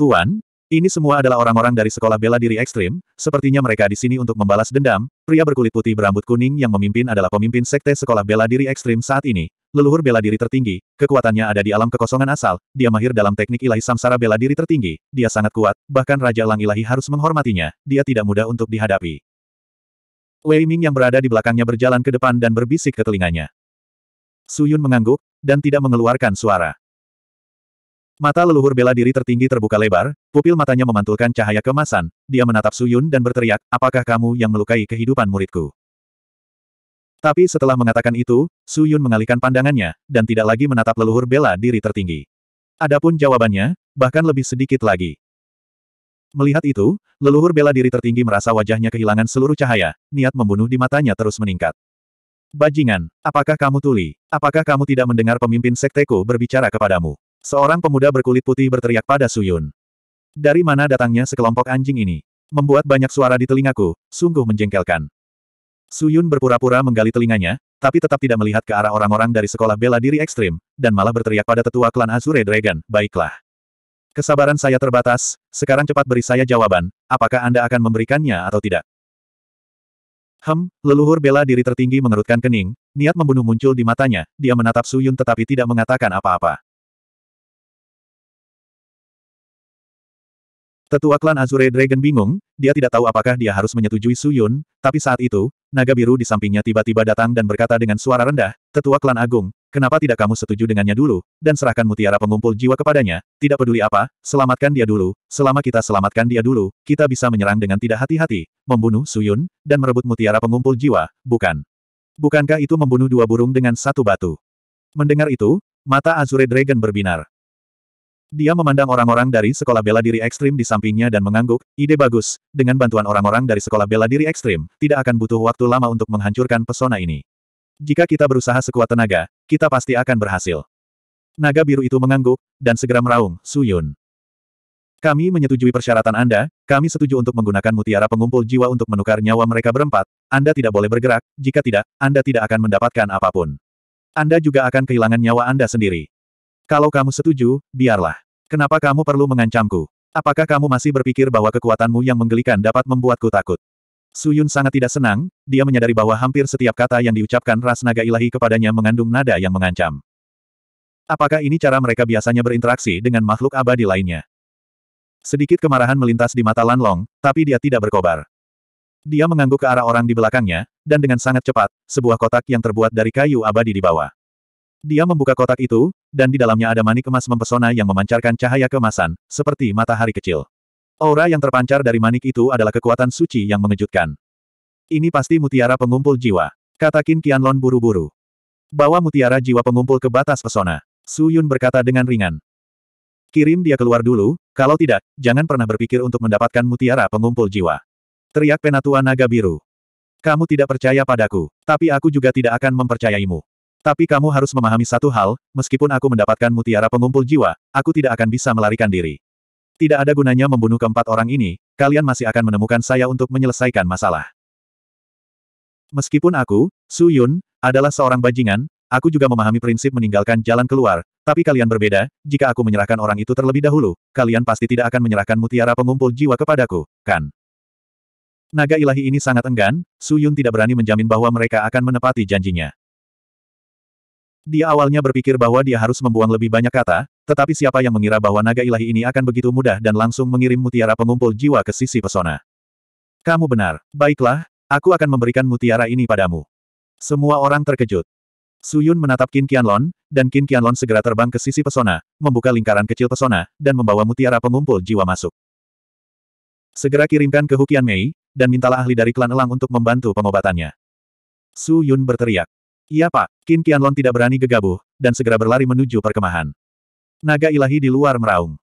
Tuan, ini semua adalah orang-orang dari sekolah bela diri ekstrim, sepertinya mereka di sini untuk membalas dendam, pria berkulit putih berambut kuning yang memimpin adalah pemimpin sekte sekolah bela diri ekstrim saat ini, leluhur bela diri tertinggi, kekuatannya ada di alam kekosongan asal, dia mahir dalam teknik ilahi samsara bela diri tertinggi, dia sangat kuat, bahkan Raja Lang Ilahi harus menghormatinya, dia tidak mudah untuk dihadapi. Wei Ming yang berada di belakangnya berjalan ke depan dan berbisik ke telinganya. Su Yun mengangguk, dan tidak mengeluarkan suara. Mata leluhur bela diri tertinggi terbuka lebar, pupil matanya memantulkan cahaya kemasan, dia menatap Suyun dan berteriak, apakah kamu yang melukai kehidupan muridku? Tapi setelah mengatakan itu, Suyun mengalihkan pandangannya, dan tidak lagi menatap leluhur bela diri tertinggi. Adapun jawabannya, bahkan lebih sedikit lagi. Melihat itu, leluhur bela diri tertinggi merasa wajahnya kehilangan seluruh cahaya, niat membunuh di matanya terus meningkat. Bajingan, apakah kamu tuli? Apakah kamu tidak mendengar pemimpin sekteku berbicara kepadamu? Seorang pemuda berkulit putih berteriak pada Suyun. Dari mana datangnya sekelompok anjing ini? Membuat banyak suara di telingaku, sungguh menjengkelkan. Suyun berpura-pura menggali telinganya, tapi tetap tidak melihat ke arah orang-orang dari sekolah bela diri ekstrim, dan malah berteriak pada tetua klan Azure Dragon, baiklah. Kesabaran saya terbatas, sekarang cepat beri saya jawaban, apakah Anda akan memberikannya atau tidak? Hem, leluhur bela diri tertinggi mengerutkan kening, niat membunuh muncul di matanya, dia menatap Suyun tetapi tidak mengatakan apa-apa. Tetua klan Azure Dragon bingung, dia tidak tahu apakah dia harus menyetujui Su Yun, tapi saat itu, naga biru di sampingnya tiba-tiba datang dan berkata dengan suara rendah, Tetua klan Agung, kenapa tidak kamu setuju dengannya dulu, dan serahkan mutiara pengumpul jiwa kepadanya, tidak peduli apa, selamatkan dia dulu, selama kita selamatkan dia dulu, kita bisa menyerang dengan tidak hati-hati, membunuh Su Yun, dan merebut mutiara pengumpul jiwa, bukan. Bukankah itu membunuh dua burung dengan satu batu? Mendengar itu, mata Azure Dragon berbinar. Dia memandang orang-orang dari sekolah bela diri ekstrim di sampingnya dan mengangguk, ide bagus, dengan bantuan orang-orang dari sekolah bela diri ekstrim, tidak akan butuh waktu lama untuk menghancurkan pesona ini. Jika kita berusaha sekuat tenaga, kita pasti akan berhasil. Naga biru itu mengangguk, dan segera meraung, Suyun. Kami menyetujui persyaratan Anda, kami setuju untuk menggunakan mutiara pengumpul jiwa untuk menukar nyawa mereka berempat, Anda tidak boleh bergerak, jika tidak, Anda tidak akan mendapatkan apapun. Anda juga akan kehilangan nyawa Anda sendiri. Kalau kamu setuju, biarlah. Kenapa kamu perlu mengancamku? Apakah kamu masih berpikir bahwa kekuatanmu yang menggelikan dapat membuatku takut? Suyun sangat tidak senang, dia menyadari bahwa hampir setiap kata yang diucapkan ras naga ilahi kepadanya mengandung nada yang mengancam. Apakah ini cara mereka biasanya berinteraksi dengan makhluk abadi lainnya? Sedikit kemarahan melintas di mata Lanlong, tapi dia tidak berkobar. Dia mengangguk ke arah orang di belakangnya, dan dengan sangat cepat, sebuah kotak yang terbuat dari kayu abadi dibawa. Dia membuka kotak itu, dan di dalamnya ada manik emas mempesona yang memancarkan cahaya kemasan, seperti matahari kecil. Aura yang terpancar dari manik itu adalah kekuatan suci yang mengejutkan. Ini pasti mutiara pengumpul jiwa, kata Qin Qianlon buru-buru. Bawa mutiara jiwa pengumpul ke batas pesona. Su Yun berkata dengan ringan. Kirim dia keluar dulu, kalau tidak, jangan pernah berpikir untuk mendapatkan mutiara pengumpul jiwa. Teriak penatua naga biru. Kamu tidak percaya padaku, tapi aku juga tidak akan mempercayaimu. Tapi kamu harus memahami satu hal, meskipun aku mendapatkan mutiara pengumpul jiwa, aku tidak akan bisa melarikan diri. Tidak ada gunanya membunuh keempat orang ini, kalian masih akan menemukan saya untuk menyelesaikan masalah. Meskipun aku, Su Yun, adalah seorang bajingan, aku juga memahami prinsip meninggalkan jalan keluar, tapi kalian berbeda, jika aku menyerahkan orang itu terlebih dahulu, kalian pasti tidak akan menyerahkan mutiara pengumpul jiwa kepadaku, kan? Naga ilahi ini sangat enggan, Su Yun tidak berani menjamin bahwa mereka akan menepati janjinya. Dia awalnya berpikir bahwa dia harus membuang lebih banyak kata, tetapi siapa yang mengira bahwa naga ilahi ini akan begitu mudah dan langsung mengirim mutiara pengumpul jiwa ke sisi pesona. Kamu benar, baiklah, aku akan memberikan mutiara ini padamu. Semua orang terkejut. Suyun menatap Qin Qianlon, dan Qin Qianlon segera terbang ke sisi pesona, membuka lingkaran kecil pesona, dan membawa mutiara pengumpul jiwa masuk. Segera kirimkan ke Hukian Mei, dan mintalah ahli dari klan Elang untuk membantu pengobatannya. Su Yun berteriak. Iya pak, Qin Qianlong tidak berani gegabah, dan segera berlari menuju perkemahan. Naga ilahi di luar meraung.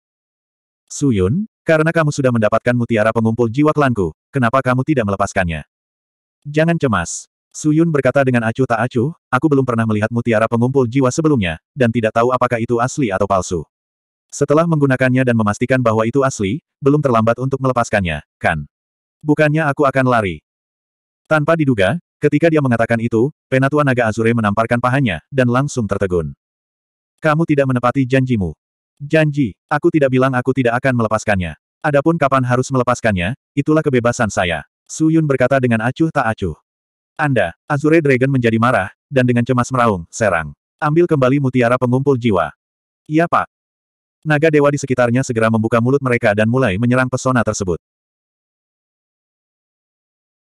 Suyun, karena kamu sudah mendapatkan mutiara pengumpul jiwa klanku, kenapa kamu tidak melepaskannya? Jangan cemas. Suyun berkata dengan acuh tak acuh, aku belum pernah melihat mutiara pengumpul jiwa sebelumnya, dan tidak tahu apakah itu asli atau palsu. Setelah menggunakannya dan memastikan bahwa itu asli, belum terlambat untuk melepaskannya, kan? Bukannya aku akan lari. Tanpa diduga, Ketika dia mengatakan itu, Penatua Naga Azure menamparkan pahanya, dan langsung tertegun. Kamu tidak menepati janjimu. Janji, aku tidak bilang aku tidak akan melepaskannya. Adapun kapan harus melepaskannya, itulah kebebasan saya. Su Yun berkata dengan acuh tak acuh. Anda, Azure Dragon menjadi marah, dan dengan cemas meraung, serang. Ambil kembali mutiara pengumpul jiwa. Iya pak. Naga dewa di sekitarnya segera membuka mulut mereka dan mulai menyerang pesona tersebut.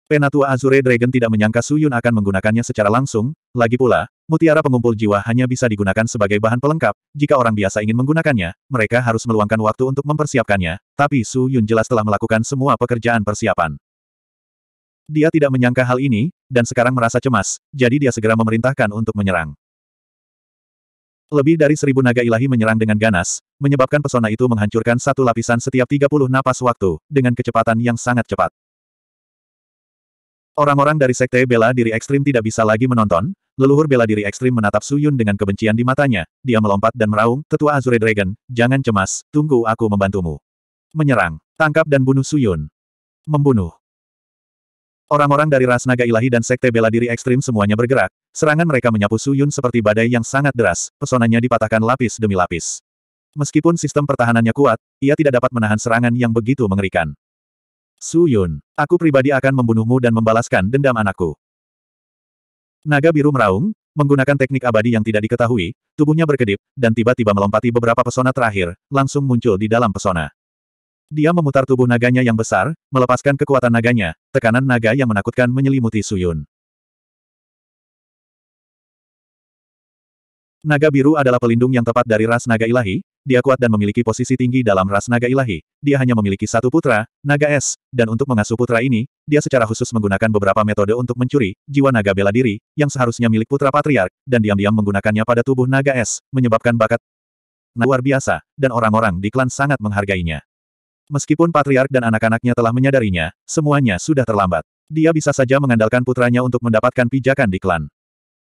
Penatua Azure Dragon tidak menyangka Su Yun akan menggunakannya secara langsung, lagi pula, mutiara pengumpul jiwa hanya bisa digunakan sebagai bahan pelengkap, jika orang biasa ingin menggunakannya, mereka harus meluangkan waktu untuk mempersiapkannya, tapi Su Yun jelas telah melakukan semua pekerjaan persiapan. Dia tidak menyangka hal ini, dan sekarang merasa cemas, jadi dia segera memerintahkan untuk menyerang. Lebih dari seribu naga ilahi menyerang dengan ganas, menyebabkan pesona itu menghancurkan satu lapisan setiap 30 napas waktu, dengan kecepatan yang sangat cepat. Orang-orang dari Sekte Bela Diri Ekstrim tidak bisa lagi menonton, leluhur bela diri ekstrim menatap Suyun dengan kebencian di matanya, dia melompat dan meraung, Tetua Azure Dragon, jangan cemas, tunggu aku membantumu. Menyerang, tangkap dan bunuh Suyun. Membunuh. Orang-orang dari ras naga ilahi dan Sekte Bela Diri Ekstrim semuanya bergerak, serangan mereka menyapu Suyun seperti badai yang sangat deras, pesonanya dipatahkan lapis demi lapis. Meskipun sistem pertahanannya kuat, ia tidak dapat menahan serangan yang begitu mengerikan. Su Yun, aku pribadi akan membunuhmu dan membalaskan dendam anakku. Naga biru meraung, menggunakan teknik abadi yang tidak diketahui, tubuhnya berkedip, dan tiba-tiba melompati beberapa pesona terakhir, langsung muncul di dalam pesona. Dia memutar tubuh naganya yang besar, melepaskan kekuatan naganya, tekanan naga yang menakutkan menyelimuti Su Yun. Naga biru adalah pelindung yang tepat dari ras naga ilahi, dia kuat dan memiliki posisi tinggi dalam ras naga ilahi, dia hanya memiliki satu putra, naga es, dan untuk mengasuh putra ini, dia secara khusus menggunakan beberapa metode untuk mencuri jiwa naga bela diri, yang seharusnya milik putra patriark, dan diam-diam menggunakannya pada tubuh naga es, menyebabkan bakat luar biasa, dan orang-orang di klan sangat menghargainya. Meskipun patriark dan anak-anaknya telah menyadarinya, semuanya sudah terlambat. Dia bisa saja mengandalkan putranya untuk mendapatkan pijakan di klan.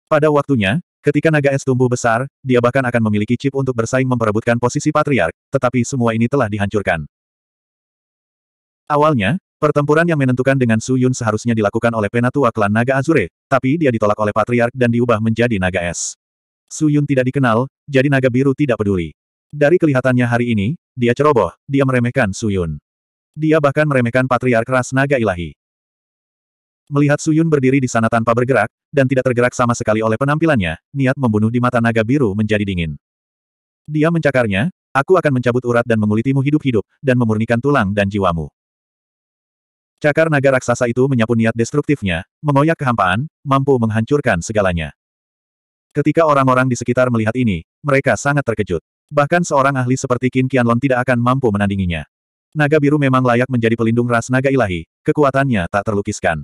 Pada waktunya, Ketika naga es tumbuh besar, dia bahkan akan memiliki chip untuk bersaing memperebutkan posisi patriark, tetapi semua ini telah dihancurkan. Awalnya, pertempuran yang menentukan dengan Su Yun seharusnya dilakukan oleh penatua klan naga Azure, tapi dia ditolak oleh patriark dan diubah menjadi naga es. Su Yun tidak dikenal, jadi naga biru tidak peduli. Dari kelihatannya hari ini, dia ceroboh, dia meremehkan Su Yun. Dia bahkan meremehkan patriark ras naga ilahi. Melihat Suyun berdiri di sana tanpa bergerak, dan tidak tergerak sama sekali oleh penampilannya, niat membunuh di mata naga biru menjadi dingin. Dia mencakarnya, aku akan mencabut urat dan mengulitimu hidup-hidup, dan memurnikan tulang dan jiwamu. Cakar naga raksasa itu menyapu niat destruktifnya, mengoyak kehampaan, mampu menghancurkan segalanya. Ketika orang-orang di sekitar melihat ini, mereka sangat terkejut. Bahkan seorang ahli seperti Qin Qianlong tidak akan mampu menandinginya. Naga biru memang layak menjadi pelindung ras naga ilahi, kekuatannya tak terlukiskan.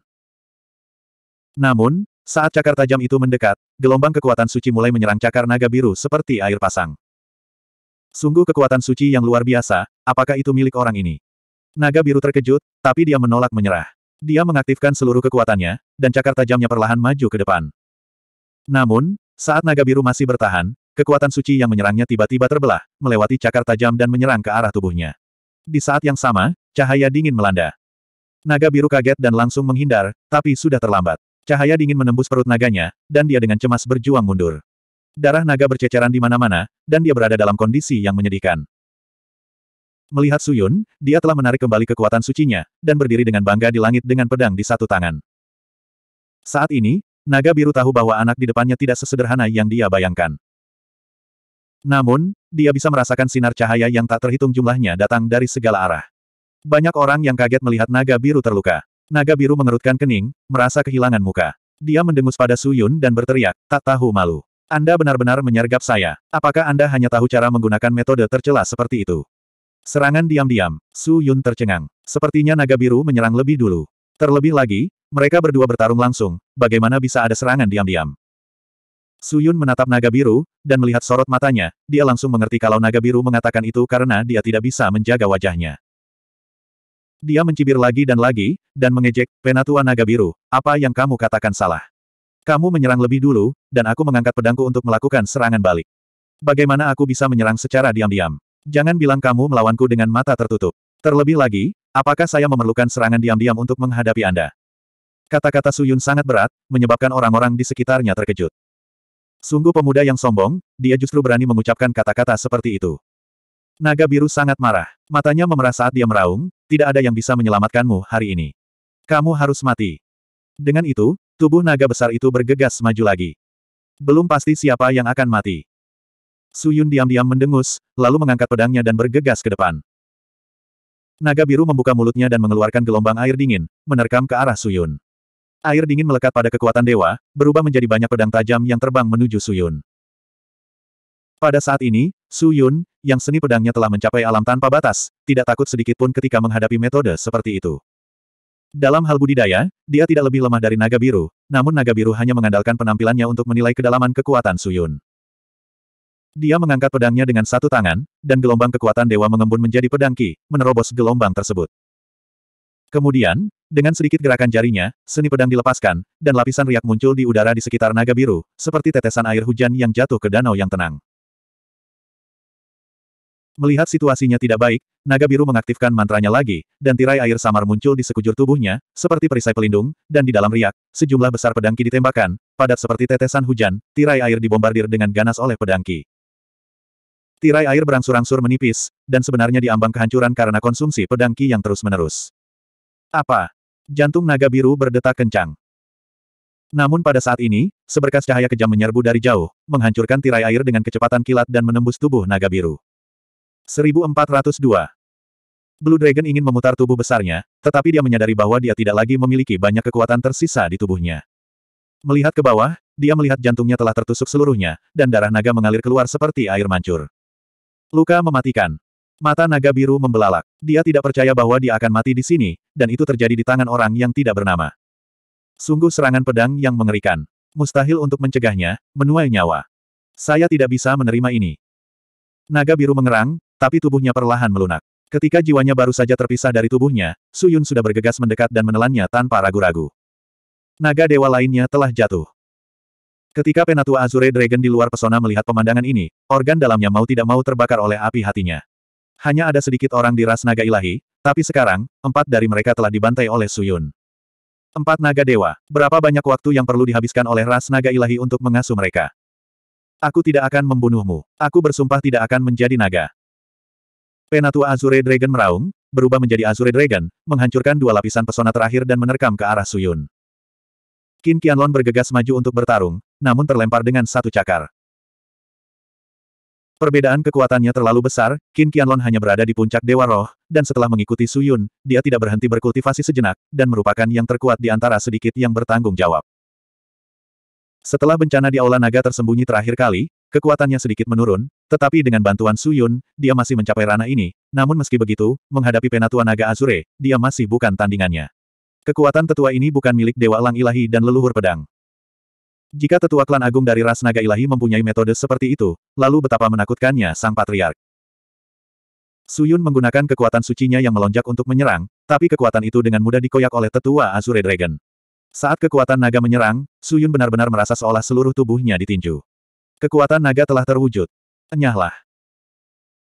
Namun, saat cakar tajam itu mendekat, gelombang kekuatan suci mulai menyerang cakar naga biru seperti air pasang. Sungguh kekuatan suci yang luar biasa, apakah itu milik orang ini? Naga biru terkejut, tapi dia menolak menyerah. Dia mengaktifkan seluruh kekuatannya, dan cakar tajamnya perlahan maju ke depan. Namun, saat naga biru masih bertahan, kekuatan suci yang menyerangnya tiba-tiba terbelah, melewati cakar tajam dan menyerang ke arah tubuhnya. Di saat yang sama, cahaya dingin melanda. Naga biru kaget dan langsung menghindar, tapi sudah terlambat. Cahaya dingin menembus perut naganya, dan dia dengan cemas berjuang mundur. Darah naga berceceran di mana-mana, dan dia berada dalam kondisi yang menyedihkan. Melihat Suyun, dia telah menarik kembali kekuatan sucinya, dan berdiri dengan bangga di langit dengan pedang di satu tangan. Saat ini, naga biru tahu bahwa anak di depannya tidak sesederhana yang dia bayangkan. Namun, dia bisa merasakan sinar cahaya yang tak terhitung jumlahnya datang dari segala arah. Banyak orang yang kaget melihat naga biru terluka. Naga biru mengerutkan kening, merasa kehilangan muka. Dia mendengus pada Su Yun dan berteriak, tak tahu malu. Anda benar-benar menyergap saya. Apakah Anda hanya tahu cara menggunakan metode tercela seperti itu? Serangan diam-diam, Su Yun tercengang. Sepertinya naga biru menyerang lebih dulu. Terlebih lagi, mereka berdua bertarung langsung, bagaimana bisa ada serangan diam-diam? Su Yun menatap naga biru, dan melihat sorot matanya, dia langsung mengerti kalau naga biru mengatakan itu karena dia tidak bisa menjaga wajahnya. Dia mencibir lagi dan lagi, dan mengejek, Penatua Naga Biru, apa yang kamu katakan salah? Kamu menyerang lebih dulu, dan aku mengangkat pedangku untuk melakukan serangan balik. Bagaimana aku bisa menyerang secara diam-diam? Jangan bilang kamu melawanku dengan mata tertutup. Terlebih lagi, apakah saya memerlukan serangan diam-diam untuk menghadapi Anda? Kata-kata Suyun sangat berat, menyebabkan orang-orang di sekitarnya terkejut. Sungguh pemuda yang sombong, dia justru berani mengucapkan kata-kata seperti itu. Naga biru sangat marah. Matanya memerah saat dia meraung, tidak ada yang bisa menyelamatkanmu hari ini. Kamu harus mati. Dengan itu, tubuh naga besar itu bergegas maju lagi. Belum pasti siapa yang akan mati. Suyun diam-diam mendengus, lalu mengangkat pedangnya dan bergegas ke depan. Naga biru membuka mulutnya dan mengeluarkan gelombang air dingin, menerkam ke arah Suyun. Air dingin melekat pada kekuatan dewa, berubah menjadi banyak pedang tajam yang terbang menuju Suyun. Pada saat ini, Suyun, yang seni pedangnya telah mencapai alam tanpa batas, tidak takut sedikit pun ketika menghadapi metode seperti itu. Dalam hal budidaya, dia tidak lebih lemah dari naga biru, namun naga biru hanya mengandalkan penampilannya untuk menilai kedalaman kekuatan Suyun. Dia mengangkat pedangnya dengan satu tangan, dan gelombang kekuatan dewa mengembun menjadi pedangki, menerobos gelombang tersebut. Kemudian, dengan sedikit gerakan jarinya, seni pedang dilepaskan, dan lapisan riak muncul di udara di sekitar naga biru, seperti tetesan air hujan yang jatuh ke danau yang tenang. Melihat situasinya tidak baik, naga biru mengaktifkan mantranya lagi, dan tirai air samar muncul di sekujur tubuhnya, seperti perisai pelindung, dan di dalam riak, sejumlah besar pedangki ditembakkan, padat seperti tetesan hujan, tirai air dibombardir dengan ganas oleh pedangki. Tirai air berangsur-angsur menipis, dan sebenarnya diambang kehancuran karena konsumsi pedangki yang terus-menerus. Apa? Jantung naga biru berdetak kencang. Namun pada saat ini, seberkas cahaya kejam menyerbu dari jauh, menghancurkan tirai air dengan kecepatan kilat dan menembus tubuh naga biru. 1402. Blue Dragon ingin memutar tubuh besarnya, tetapi dia menyadari bahwa dia tidak lagi memiliki banyak kekuatan tersisa di tubuhnya. Melihat ke bawah, dia melihat jantungnya telah tertusuk seluruhnya, dan darah naga mengalir keluar seperti air mancur. Luka mematikan. Mata naga biru membelalak. Dia tidak percaya bahwa dia akan mati di sini, dan itu terjadi di tangan orang yang tidak bernama. Sungguh serangan pedang yang mengerikan. Mustahil untuk mencegahnya, menuai nyawa. Saya tidak bisa menerima ini. Naga biru mengerang, tapi tubuhnya perlahan melunak. Ketika jiwanya baru saja terpisah dari tubuhnya, Su Yun sudah bergegas mendekat dan menelannya tanpa ragu-ragu. Naga dewa lainnya telah jatuh. Ketika penatua Azure Dragon di luar pesona melihat pemandangan ini, organ dalamnya mau tidak mau terbakar oleh api hatinya. Hanya ada sedikit orang di ras naga ilahi, tapi sekarang, empat dari mereka telah dibantai oleh Su Yun. Empat naga dewa, berapa banyak waktu yang perlu dihabiskan oleh ras naga ilahi untuk mengasuh mereka? Aku tidak akan membunuhmu. Aku bersumpah tidak akan menjadi naga. Penatua Azure Dragon meraung, berubah menjadi Azure Dragon, menghancurkan dua lapisan pesona terakhir dan menerkam ke arah Suyun. Qin Qianlong bergegas maju untuk bertarung, namun terlempar dengan satu cakar. Perbedaan kekuatannya terlalu besar, Qin Qianlong hanya berada di puncak Dewa Roh, dan setelah mengikuti Suyun, dia tidak berhenti berkultivasi sejenak, dan merupakan yang terkuat di antara sedikit yang bertanggung jawab. Setelah bencana di Aula Naga tersembunyi terakhir kali, Kekuatannya sedikit menurun, tetapi dengan bantuan Su Yun, dia masih mencapai ranah ini, namun meski begitu, menghadapi penatua naga Azure, dia masih bukan tandingannya. Kekuatan tetua ini bukan milik Dewa Lang Ilahi dan leluhur pedang. Jika tetua klan agung dari ras naga ilahi mempunyai metode seperti itu, lalu betapa menakutkannya sang patriark. Suyun menggunakan kekuatan sucinya yang melonjak untuk menyerang, tapi kekuatan itu dengan mudah dikoyak oleh tetua Azure Dragon. Saat kekuatan naga menyerang, Suyun benar-benar merasa seolah seluruh tubuhnya ditinju. Kekuatan naga telah terwujud. Enyahlah.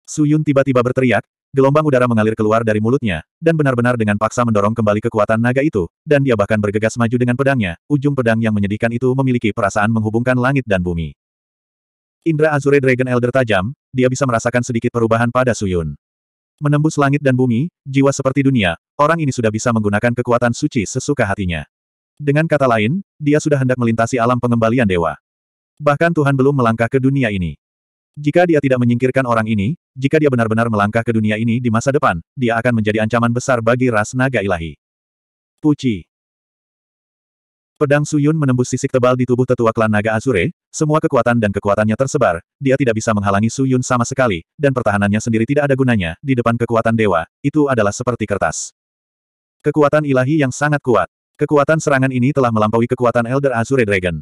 Suyun tiba-tiba berteriak, gelombang udara mengalir keluar dari mulutnya, dan benar-benar dengan paksa mendorong kembali kekuatan naga itu, dan dia bahkan bergegas maju dengan pedangnya, ujung pedang yang menyedihkan itu memiliki perasaan menghubungkan langit dan bumi. Indra Azure Dragon Elder tajam, dia bisa merasakan sedikit perubahan pada Suyun. Menembus langit dan bumi, jiwa seperti dunia, orang ini sudah bisa menggunakan kekuatan suci sesuka hatinya. Dengan kata lain, dia sudah hendak melintasi alam pengembalian dewa. Bahkan Tuhan belum melangkah ke dunia ini. Jika dia tidak menyingkirkan orang ini, jika dia benar-benar melangkah ke dunia ini di masa depan, dia akan menjadi ancaman besar bagi ras naga ilahi. Puji. Pedang Suyun menembus sisik tebal di tubuh tetua klan naga Azure, semua kekuatan dan kekuatannya tersebar, dia tidak bisa menghalangi Suyun sama sekali, dan pertahanannya sendiri tidak ada gunanya, di depan kekuatan dewa, itu adalah seperti kertas. Kekuatan ilahi yang sangat kuat. Kekuatan serangan ini telah melampaui kekuatan Elder Azure Dragon.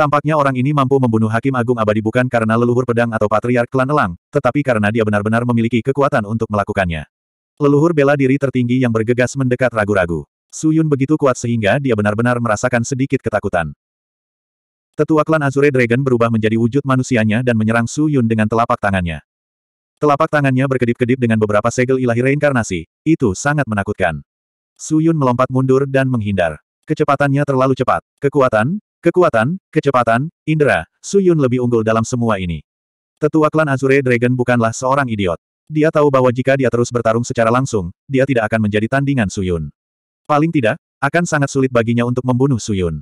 Tampaknya orang ini mampu membunuh Hakim Agung Abadi bukan karena leluhur pedang atau patriark klan Elang, tetapi karena dia benar-benar memiliki kekuatan untuk melakukannya. Leluhur bela diri tertinggi yang bergegas mendekat ragu-ragu. Suyun begitu kuat sehingga dia benar-benar merasakan sedikit ketakutan. Tetua klan Azure Dragon berubah menjadi wujud manusianya dan menyerang Suyun dengan telapak tangannya. Telapak tangannya berkedip-kedip dengan beberapa segel ilahi reinkarnasi. Itu sangat menakutkan. Suyun melompat mundur dan menghindar. Kecepatannya terlalu cepat. Kekuatan, Kekuatan, kecepatan, indera, Su Yun lebih unggul dalam semua ini. Tetua klan Azure Dragon bukanlah seorang idiot. Dia tahu bahwa jika dia terus bertarung secara langsung, dia tidak akan menjadi tandingan Su Yun. Paling tidak, akan sangat sulit baginya untuk membunuh Su Yun.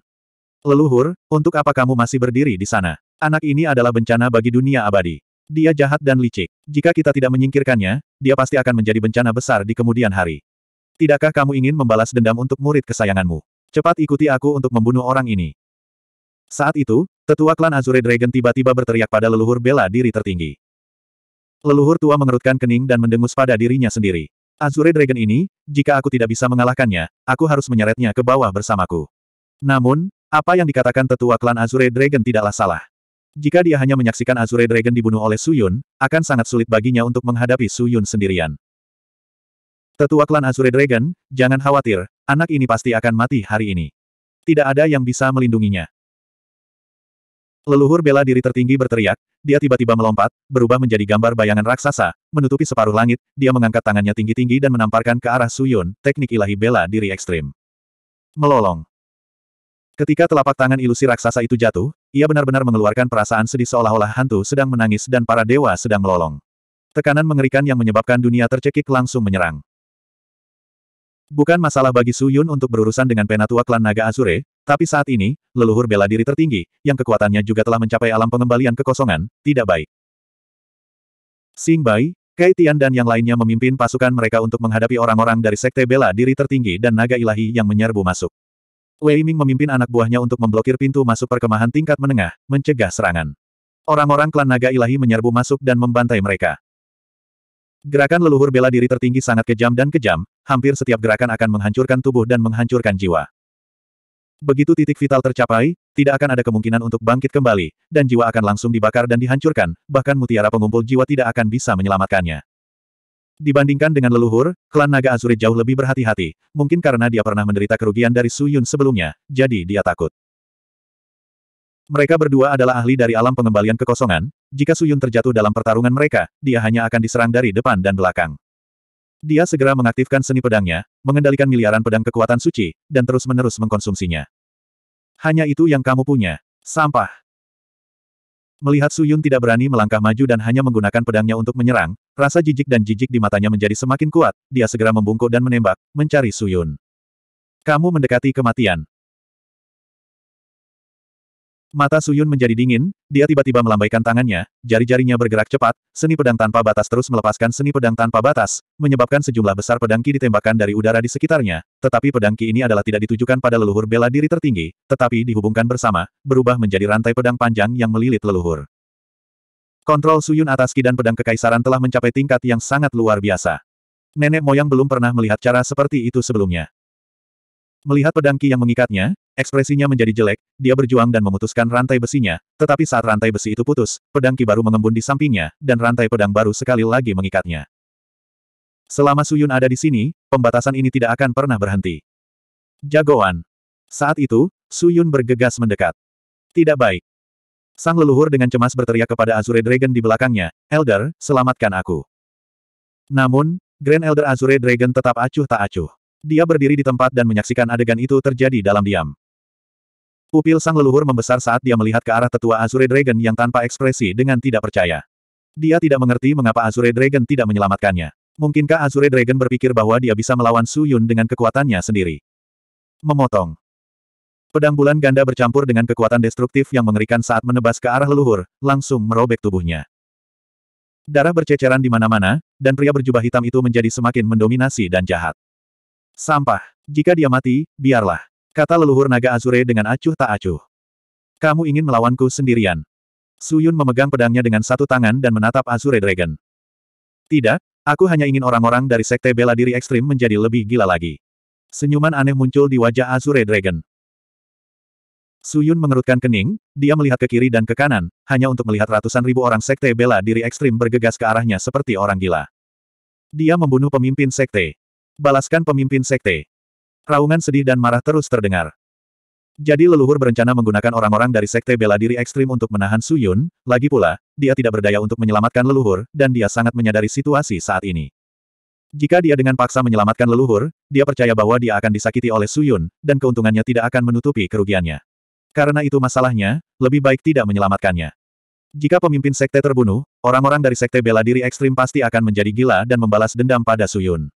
Leluhur, untuk apa kamu masih berdiri di sana? Anak ini adalah bencana bagi dunia abadi. Dia jahat dan licik. Jika kita tidak menyingkirkannya, dia pasti akan menjadi bencana besar di kemudian hari. Tidakkah kamu ingin membalas dendam untuk murid kesayanganmu? Cepat ikuti aku untuk membunuh orang ini. Saat itu, tetua klan Azure Dragon tiba-tiba berteriak pada leluhur bela diri tertinggi. Leluhur tua mengerutkan kening dan mendengus pada dirinya sendiri. Azure Dragon ini, jika aku tidak bisa mengalahkannya, aku harus menyeretnya ke bawah bersamaku. Namun, apa yang dikatakan tetua klan Azure Dragon tidaklah salah. Jika dia hanya menyaksikan Azure Dragon dibunuh oleh Suyun, akan sangat sulit baginya untuk menghadapi Suyun sendirian. Tetua klan Azure Dragon, jangan khawatir, anak ini pasti akan mati hari ini. Tidak ada yang bisa melindunginya. Leluhur bela diri tertinggi berteriak, dia tiba-tiba melompat, berubah menjadi gambar bayangan raksasa, menutupi separuh langit, dia mengangkat tangannya tinggi-tinggi dan menamparkan ke arah Suyun, teknik ilahi bela diri ekstrim. Melolong. Ketika telapak tangan ilusi raksasa itu jatuh, ia benar-benar mengeluarkan perasaan sedih seolah-olah hantu sedang menangis dan para dewa sedang melolong. Tekanan mengerikan yang menyebabkan dunia tercekik langsung menyerang. Bukan masalah bagi Su Yun untuk berurusan dengan penatua klan Naga Azure, tapi saat ini, leluhur bela diri tertinggi, yang kekuatannya juga telah mencapai alam pengembalian kekosongan, tidak baik. Xing Bai, Kai Tian dan yang lainnya memimpin pasukan mereka untuk menghadapi orang-orang dari sekte bela diri tertinggi dan naga ilahi yang menyerbu masuk. Wei Ming memimpin anak buahnya untuk memblokir pintu masuk perkemahan tingkat menengah, mencegah serangan. Orang-orang klan naga ilahi menyerbu masuk dan membantai mereka. Gerakan leluhur bela diri tertinggi sangat kejam dan kejam, hampir setiap gerakan akan menghancurkan tubuh dan menghancurkan jiwa. Begitu titik vital tercapai, tidak akan ada kemungkinan untuk bangkit kembali, dan jiwa akan langsung dibakar dan dihancurkan, bahkan mutiara pengumpul jiwa tidak akan bisa menyelamatkannya. Dibandingkan dengan leluhur, klan naga Azure jauh lebih berhati-hati, mungkin karena dia pernah menderita kerugian dari Su Yun sebelumnya, jadi dia takut. Mereka berdua adalah ahli dari alam pengembalian kekosongan, jika Suyun terjatuh dalam pertarungan mereka, dia hanya akan diserang dari depan dan belakang. Dia segera mengaktifkan seni pedangnya, mengendalikan miliaran pedang kekuatan suci, dan terus-menerus mengkonsumsinya. Hanya itu yang kamu punya. Sampah. Melihat Suyun tidak berani melangkah maju dan hanya menggunakan pedangnya untuk menyerang, rasa jijik dan jijik di matanya menjadi semakin kuat, dia segera membungkuk dan menembak, mencari Suyun. Kamu mendekati kematian, Mata Suyun menjadi dingin, dia tiba-tiba melambaikan tangannya, jari-jarinya bergerak cepat, seni pedang tanpa batas terus melepaskan seni pedang tanpa batas, menyebabkan sejumlah besar pedang ki ditembakkan dari udara di sekitarnya, tetapi pedang ki ini adalah tidak ditujukan pada leluhur bela diri tertinggi, tetapi dihubungkan bersama, berubah menjadi rantai pedang panjang yang melilit leluhur. Kontrol Suyun atas ki dan pedang kekaisaran telah mencapai tingkat yang sangat luar biasa. Nenek moyang belum pernah melihat cara seperti itu sebelumnya. Melihat pedangki yang mengikatnya, ekspresinya menjadi jelek, dia berjuang dan memutuskan rantai besinya, tetapi saat rantai besi itu putus, pedangki baru mengembun di sampingnya, dan rantai pedang baru sekali lagi mengikatnya. Selama Suyun ada di sini, pembatasan ini tidak akan pernah berhenti. Jagoan. Saat itu, Suyun bergegas mendekat. Tidak baik. Sang leluhur dengan cemas berteriak kepada Azure Dragon di belakangnya, Elder, selamatkan aku. Namun, Grand Elder Azure Dragon tetap acuh tak acuh. Dia berdiri di tempat dan menyaksikan adegan itu terjadi dalam diam. Pupil sang leluhur membesar saat dia melihat ke arah tetua Azure Dragon yang tanpa ekspresi dengan tidak percaya. Dia tidak mengerti mengapa Azure Dragon tidak menyelamatkannya. Mungkinkah Azure Dragon berpikir bahwa dia bisa melawan Su Yun dengan kekuatannya sendiri? Memotong. Pedang bulan ganda bercampur dengan kekuatan destruktif yang mengerikan saat menebas ke arah leluhur, langsung merobek tubuhnya. Darah berceceran di mana-mana, dan pria berjubah hitam itu menjadi semakin mendominasi dan jahat. Sampah. Jika dia mati, biarlah. Kata leluhur naga Azure dengan acuh tak acuh. Kamu ingin melawanku sendirian. Suyun memegang pedangnya dengan satu tangan dan menatap Azure Dragon. Tidak, aku hanya ingin orang-orang dari sekte bela diri ekstrim menjadi lebih gila lagi. Senyuman aneh muncul di wajah Azure Dragon. Suyun mengerutkan kening, dia melihat ke kiri dan ke kanan, hanya untuk melihat ratusan ribu orang sekte bela diri ekstrim bergegas ke arahnya seperti orang gila. Dia membunuh pemimpin sekte. Balaskan pemimpin sekte. Raungan sedih dan marah terus terdengar. Jadi leluhur berencana menggunakan orang-orang dari sekte bela diri ekstrim untuk menahan Suyun, lagi pula, dia tidak berdaya untuk menyelamatkan leluhur, dan dia sangat menyadari situasi saat ini. Jika dia dengan paksa menyelamatkan leluhur, dia percaya bahwa dia akan disakiti oleh Suyun, dan keuntungannya tidak akan menutupi kerugiannya. Karena itu masalahnya, lebih baik tidak menyelamatkannya. Jika pemimpin sekte terbunuh, orang-orang dari sekte bela diri ekstrim pasti akan menjadi gila dan membalas dendam pada Suyun.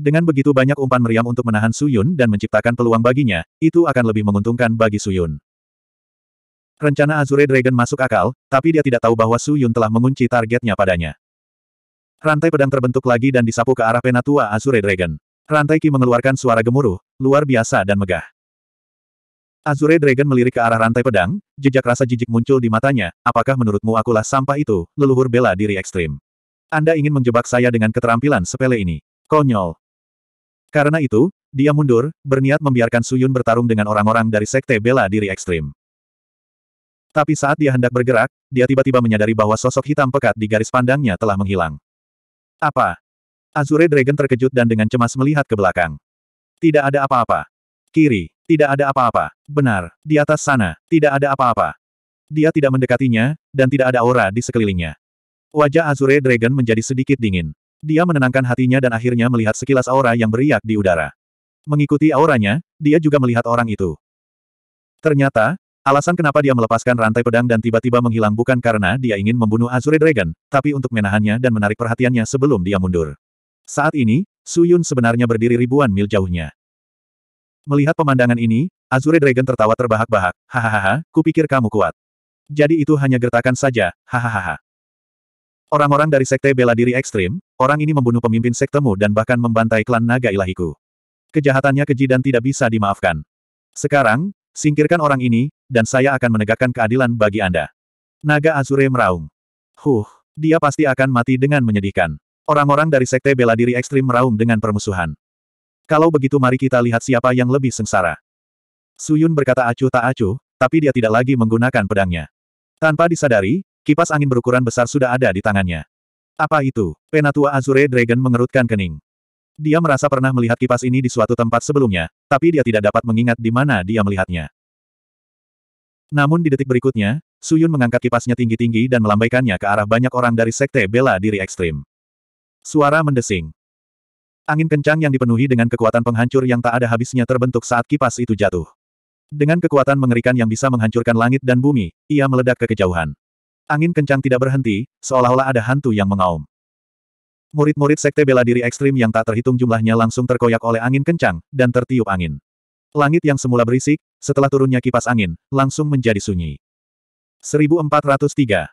Dengan begitu banyak umpan meriam untuk menahan Suyun dan menciptakan peluang baginya, itu akan lebih menguntungkan bagi Suyun. Rencana Azure Dragon masuk akal, tapi dia tidak tahu bahwa Suyun telah mengunci targetnya padanya. Rantai pedang terbentuk lagi dan disapu ke arah penatua Azure Dragon. Rantai Ki mengeluarkan suara gemuruh, luar biasa dan megah. Azure Dragon melirik ke arah rantai pedang, jejak rasa jijik muncul di matanya, apakah menurutmu akulah sampah itu, leluhur bela diri ekstrim. Anda ingin menjebak saya dengan keterampilan sepele ini. Konyol. Karena itu, dia mundur, berniat membiarkan Suyun bertarung dengan orang-orang dari sekte bela diri ekstrim. Tapi saat dia hendak bergerak, dia tiba-tiba menyadari bahwa sosok hitam pekat di garis pandangnya telah menghilang. Apa? Azure Dragon terkejut dan dengan cemas melihat ke belakang. Tidak ada apa-apa. Kiri, tidak ada apa-apa. Benar, di atas sana, tidak ada apa-apa. Dia tidak mendekatinya, dan tidak ada aura di sekelilingnya. Wajah Azure Dragon menjadi sedikit dingin. Dia menenangkan hatinya dan akhirnya melihat sekilas aura yang beriak di udara. Mengikuti auranya, dia juga melihat orang itu. Ternyata, alasan kenapa dia melepaskan rantai pedang dan tiba-tiba menghilang bukan karena dia ingin membunuh Azure Dragon, tapi untuk menahannya dan menarik perhatiannya sebelum dia mundur. Saat ini, Su Yun sebenarnya berdiri ribuan mil jauhnya. Melihat pemandangan ini, Azure Dragon tertawa terbahak-bahak, hahaha, kupikir kamu kuat. Jadi itu hanya gertakan saja, hahaha. Orang-orang dari sekte bela diri ekstrim, orang ini membunuh pemimpin sektemu dan bahkan membantai klan naga ilahiku. Kejahatannya keji dan tidak bisa dimaafkan. Sekarang, singkirkan orang ini, dan saya akan menegakkan keadilan bagi Anda. Naga Azure meraung. Huh, dia pasti akan mati dengan menyedihkan. Orang-orang dari sekte bela diri ekstrim meraung dengan permusuhan. Kalau begitu mari kita lihat siapa yang lebih sengsara. Suyun berkata acuh tak acuh, tapi dia tidak lagi menggunakan pedangnya. Tanpa disadari, Kipas angin berukuran besar sudah ada di tangannya. Apa itu? Penatua Azure Dragon mengerutkan kening. Dia merasa pernah melihat kipas ini di suatu tempat sebelumnya, tapi dia tidak dapat mengingat di mana dia melihatnya. Namun di detik berikutnya, Suyun mengangkat kipasnya tinggi-tinggi dan melambaikannya ke arah banyak orang dari sekte bela diri ekstrim. Suara mendesing. Angin kencang yang dipenuhi dengan kekuatan penghancur yang tak ada habisnya terbentuk saat kipas itu jatuh. Dengan kekuatan mengerikan yang bisa menghancurkan langit dan bumi, ia meledak ke kejauhan. Angin kencang tidak berhenti, seolah-olah ada hantu yang mengaum. Murid-murid sekte bela diri ekstrim yang tak terhitung jumlahnya langsung terkoyak oleh angin kencang, dan tertiup angin. Langit yang semula berisik, setelah turunnya kipas angin, langsung menjadi sunyi. 1403.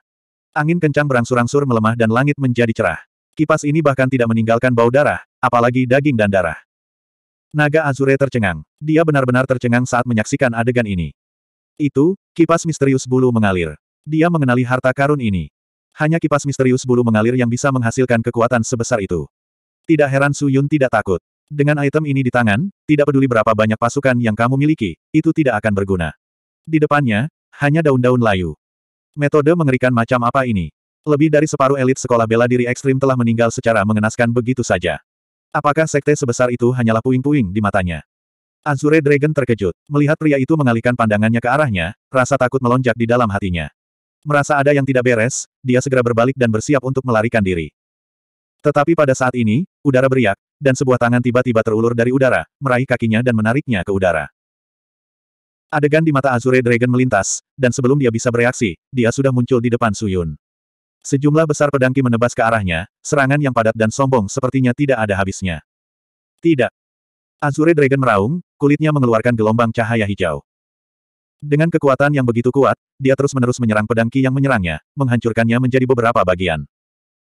Angin kencang berangsur-angsur melemah dan langit menjadi cerah. Kipas ini bahkan tidak meninggalkan bau darah, apalagi daging dan darah. Naga Azure tercengang. Dia benar-benar tercengang saat menyaksikan adegan ini. Itu, kipas misterius bulu mengalir. Dia mengenali harta karun ini. Hanya kipas misterius bulu mengalir yang bisa menghasilkan kekuatan sebesar itu. Tidak heran Su Yun tidak takut. Dengan item ini di tangan, tidak peduli berapa banyak pasukan yang kamu miliki, itu tidak akan berguna. Di depannya, hanya daun-daun layu. Metode mengerikan macam apa ini? Lebih dari separuh elit sekolah bela diri ekstrim telah meninggal secara mengenaskan begitu saja. Apakah sekte sebesar itu hanyalah puing-puing di matanya? Azure Dragon terkejut. Melihat pria itu mengalihkan pandangannya ke arahnya, rasa takut melonjak di dalam hatinya. Merasa ada yang tidak beres, dia segera berbalik dan bersiap untuk melarikan diri. Tetapi pada saat ini, udara beriak, dan sebuah tangan tiba-tiba terulur dari udara, meraih kakinya dan menariknya ke udara. Adegan di mata Azure Dragon melintas, dan sebelum dia bisa bereaksi, dia sudah muncul di depan Suyun. Sejumlah besar pedangki menebas ke arahnya, serangan yang padat dan sombong sepertinya tidak ada habisnya. Tidak. Azure Dragon meraung, kulitnya mengeluarkan gelombang cahaya hijau. Dengan kekuatan yang begitu kuat, dia terus-menerus menyerang pedang Ki yang menyerangnya, menghancurkannya menjadi beberapa bagian.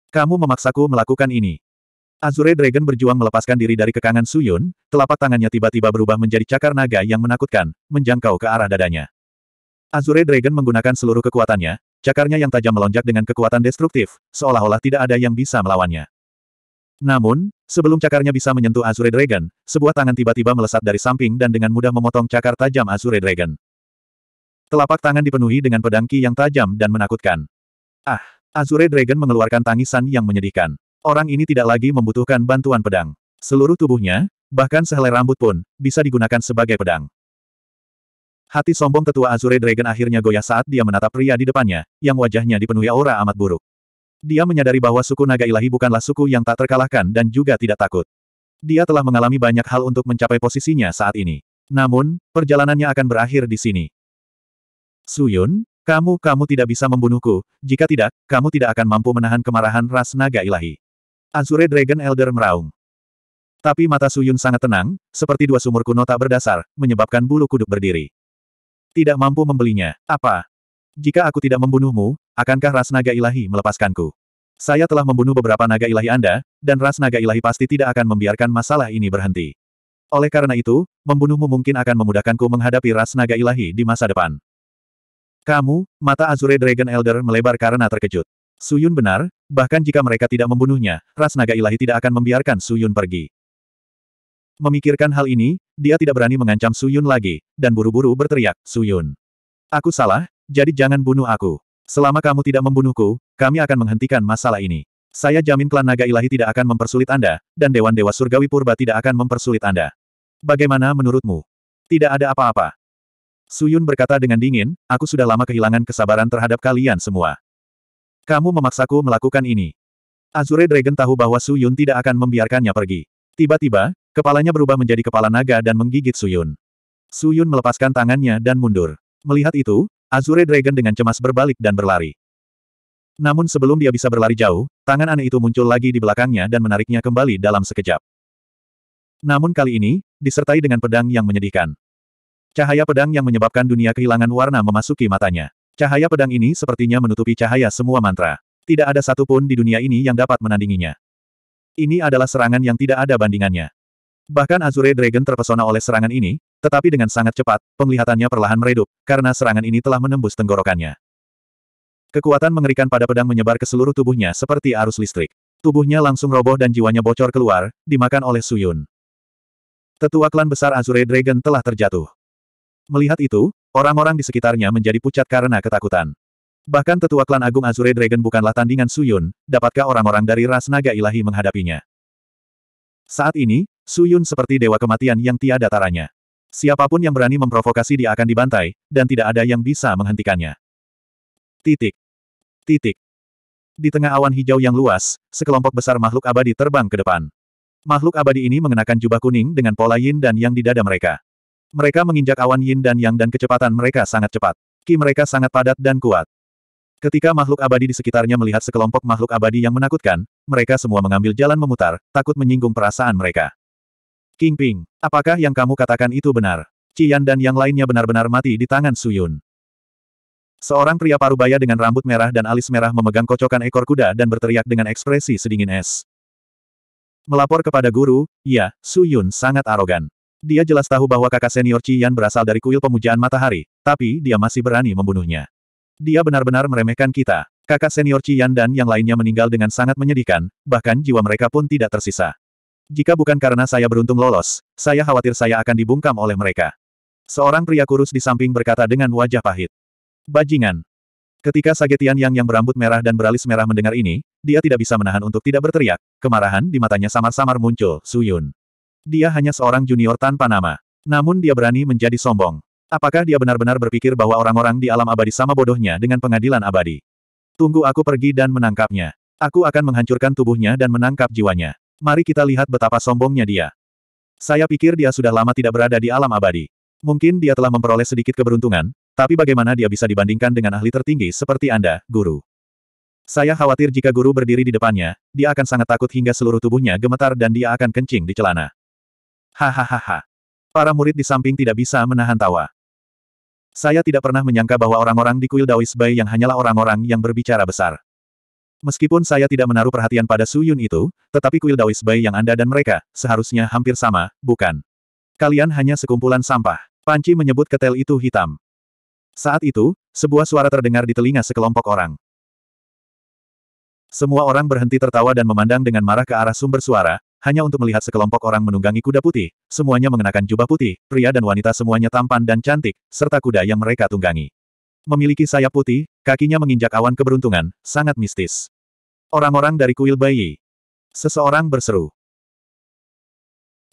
Kamu memaksaku melakukan ini. Azure Dragon berjuang melepaskan diri dari kekangan Suyun, telapak tangannya tiba-tiba berubah menjadi cakar naga yang menakutkan, menjangkau ke arah dadanya. Azure Dragon menggunakan seluruh kekuatannya, cakarnya yang tajam melonjak dengan kekuatan destruktif, seolah-olah tidak ada yang bisa melawannya. Namun, sebelum cakarnya bisa menyentuh Azure Dragon, sebuah tangan tiba-tiba melesat dari samping dan dengan mudah memotong cakar tajam Azure Dragon. Telapak tangan dipenuhi dengan pedang ki yang tajam dan menakutkan. Ah! Azure Dragon mengeluarkan tangisan yang menyedihkan. Orang ini tidak lagi membutuhkan bantuan pedang. Seluruh tubuhnya, bahkan sehelai rambut pun, bisa digunakan sebagai pedang. Hati sombong tetua Azure Dragon akhirnya goyah saat dia menatap pria di depannya, yang wajahnya dipenuhi aura amat buruk. Dia menyadari bahwa suku naga ilahi bukanlah suku yang tak terkalahkan dan juga tidak takut. Dia telah mengalami banyak hal untuk mencapai posisinya saat ini. Namun, perjalanannya akan berakhir di sini. Suyun, kamu, kamu tidak bisa membunuhku, jika tidak, kamu tidak akan mampu menahan kemarahan ras naga ilahi. Azure Dragon Elder meraung. Tapi mata Suyun sangat tenang, seperti dua sumur kuno tak berdasar, menyebabkan bulu kuduk berdiri. Tidak mampu membelinya. Apa? Jika aku tidak membunuhmu, akankah ras naga ilahi melepaskanku? Saya telah membunuh beberapa naga ilahi Anda, dan ras naga ilahi pasti tidak akan membiarkan masalah ini berhenti. Oleh karena itu, membunuhmu mungkin akan memudahkanku menghadapi ras naga ilahi di masa depan. Kamu, mata Azure Dragon Elder melebar karena terkejut. Suyun benar, bahkan jika mereka tidak membunuhnya, ras naga ilahi tidak akan membiarkan Suyun pergi. Memikirkan hal ini, dia tidak berani mengancam Suyun lagi, dan buru-buru berteriak, Suyun. Aku salah, jadi jangan bunuh aku. Selama kamu tidak membunuhku, kami akan menghentikan masalah ini. Saya jamin klan naga ilahi tidak akan mempersulit Anda, dan Dewan Dewa Surgawi Purba tidak akan mempersulit Anda. Bagaimana menurutmu? Tidak ada apa-apa. Suyun berkata dengan dingin, aku sudah lama kehilangan kesabaran terhadap kalian semua. Kamu memaksaku melakukan ini. Azure Dragon tahu bahwa Suyun tidak akan membiarkannya pergi. Tiba-tiba, kepalanya berubah menjadi kepala naga dan menggigit Suyun. Suyun melepaskan tangannya dan mundur. Melihat itu, Azure Dragon dengan cemas berbalik dan berlari. Namun sebelum dia bisa berlari jauh, tangan aneh itu muncul lagi di belakangnya dan menariknya kembali dalam sekejap. Namun kali ini, disertai dengan pedang yang menyedihkan. Cahaya pedang yang menyebabkan dunia kehilangan warna memasuki matanya. Cahaya pedang ini sepertinya menutupi cahaya semua mantra. Tidak ada satupun di dunia ini yang dapat menandinginya. Ini adalah serangan yang tidak ada bandingannya. Bahkan Azure Dragon terpesona oleh serangan ini, tetapi dengan sangat cepat, penglihatannya perlahan meredup, karena serangan ini telah menembus tenggorokannya. Kekuatan mengerikan pada pedang menyebar ke seluruh tubuhnya seperti arus listrik. Tubuhnya langsung roboh dan jiwanya bocor keluar, dimakan oleh Suyun. Tetua klan besar Azure Dragon telah terjatuh. Melihat itu, orang-orang di sekitarnya menjadi pucat karena ketakutan. Bahkan tetua klan Agung Azure Dragon bukanlah tandingan Suyun, dapatkah orang-orang dari ras naga ilahi menghadapinya? Saat ini, Suyun seperti dewa kematian yang tiada taranya. Siapapun yang berani memprovokasi dia akan dibantai, dan tidak ada yang bisa menghentikannya. Titik. Titik. Di tengah awan hijau yang luas, sekelompok besar makhluk abadi terbang ke depan. Makhluk abadi ini mengenakan jubah kuning dengan pola yin dan yang di dada mereka. Mereka menginjak awan yin dan yang dan kecepatan mereka sangat cepat. Ki mereka sangat padat dan kuat. Ketika makhluk abadi di sekitarnya melihat sekelompok makhluk abadi yang menakutkan, mereka semua mengambil jalan memutar, takut menyinggung perasaan mereka. King Ping, apakah yang kamu katakan itu benar? Cian dan yang lainnya benar-benar mati di tangan Suyun. Seorang pria parubaya dengan rambut merah dan alis merah memegang kocokan ekor kuda dan berteriak dengan ekspresi sedingin es. Melapor kepada guru, ya, Suyun sangat arogan. Dia jelas tahu bahwa kakak senior Qian berasal dari kuil pemujaan matahari, tapi dia masih berani membunuhnya. Dia benar-benar meremehkan kita. Kakak senior Qian dan yang lainnya meninggal dengan sangat menyedihkan, bahkan jiwa mereka pun tidak tersisa. Jika bukan karena saya beruntung lolos, saya khawatir saya akan dibungkam oleh mereka. Seorang pria kurus di samping berkata dengan wajah pahit. Bajingan. Ketika Sagetian Yang yang berambut merah dan beralis merah mendengar ini, dia tidak bisa menahan untuk tidak berteriak, kemarahan di matanya samar-samar muncul, Suyun. Dia hanya seorang junior tanpa nama. Namun dia berani menjadi sombong. Apakah dia benar-benar berpikir bahwa orang-orang di alam abadi sama bodohnya dengan pengadilan abadi? Tunggu aku pergi dan menangkapnya. Aku akan menghancurkan tubuhnya dan menangkap jiwanya. Mari kita lihat betapa sombongnya dia. Saya pikir dia sudah lama tidak berada di alam abadi. Mungkin dia telah memperoleh sedikit keberuntungan, tapi bagaimana dia bisa dibandingkan dengan ahli tertinggi seperti Anda, guru? Saya khawatir jika guru berdiri di depannya, dia akan sangat takut hingga seluruh tubuhnya gemetar dan dia akan kencing di celana. Hahaha. Para murid di samping tidak bisa menahan tawa. Saya tidak pernah menyangka bahwa orang-orang di kuil Daois Bay yang hanyalah orang-orang yang berbicara besar. Meskipun saya tidak menaruh perhatian pada Su Yun itu, tetapi kuil Daois Bay yang Anda dan mereka, seharusnya hampir sama, bukan? Kalian hanya sekumpulan sampah. Panci menyebut ketel itu hitam. Saat itu, sebuah suara terdengar di telinga sekelompok orang. Semua orang berhenti tertawa dan memandang dengan marah ke arah sumber suara, hanya untuk melihat sekelompok orang menunggangi kuda putih, semuanya mengenakan jubah putih, pria dan wanita semuanya tampan dan cantik, serta kuda yang mereka tunggangi. Memiliki sayap putih, kakinya menginjak awan keberuntungan, sangat mistis. Orang-orang dari kuil Bayi. Seseorang berseru.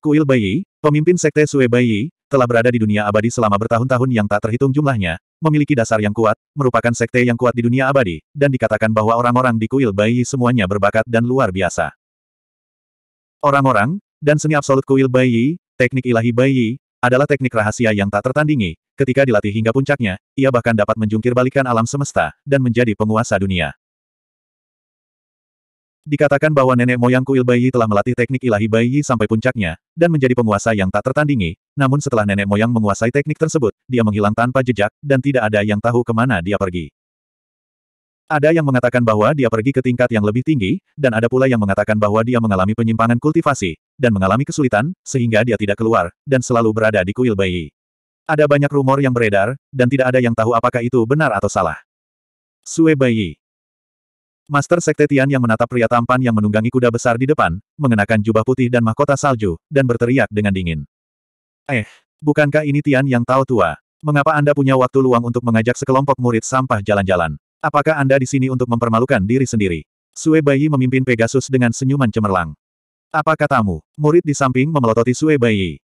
Kuil Bayi, pemimpin sekte Sue Bayi, telah berada di dunia abadi selama bertahun-tahun yang tak terhitung jumlahnya, memiliki dasar yang kuat, merupakan sekte yang kuat di dunia abadi, dan dikatakan bahwa orang-orang di kuil Bayi semuanya berbakat dan luar biasa. Orang-orang, dan seni absolut kuil bayi, teknik ilahi bayi, adalah teknik rahasia yang tak tertandingi, ketika dilatih hingga puncaknya, ia bahkan dapat menjungkirbalikan alam semesta, dan menjadi penguasa dunia. Dikatakan bahwa nenek moyang kuil Bayi telah melatih teknik ilahi Bayi sampai puncaknya, dan menjadi penguasa yang tak tertandingi, namun setelah nenek moyang menguasai teknik tersebut, dia menghilang tanpa jejak, dan tidak ada yang tahu kemana dia pergi. Ada yang mengatakan bahwa dia pergi ke tingkat yang lebih tinggi, dan ada pula yang mengatakan bahwa dia mengalami penyimpangan kultivasi, dan mengalami kesulitan, sehingga dia tidak keluar, dan selalu berada di kuil bayi. Ada banyak rumor yang beredar, dan tidak ada yang tahu apakah itu benar atau salah. Sue Bayi Master Sekte Tian yang menatap pria tampan yang menunggangi kuda besar di depan, mengenakan jubah putih dan mahkota salju, dan berteriak dengan dingin. Eh, bukankah ini Tian yang tahu tua? Mengapa Anda punya waktu luang untuk mengajak sekelompok murid sampah jalan-jalan? Apakah Anda di sini untuk mempermalukan diri sendiri? Sue Bayi memimpin Pegasus dengan senyuman cemerlang. Apa katamu? Murid di samping memelototi Sue Bayi.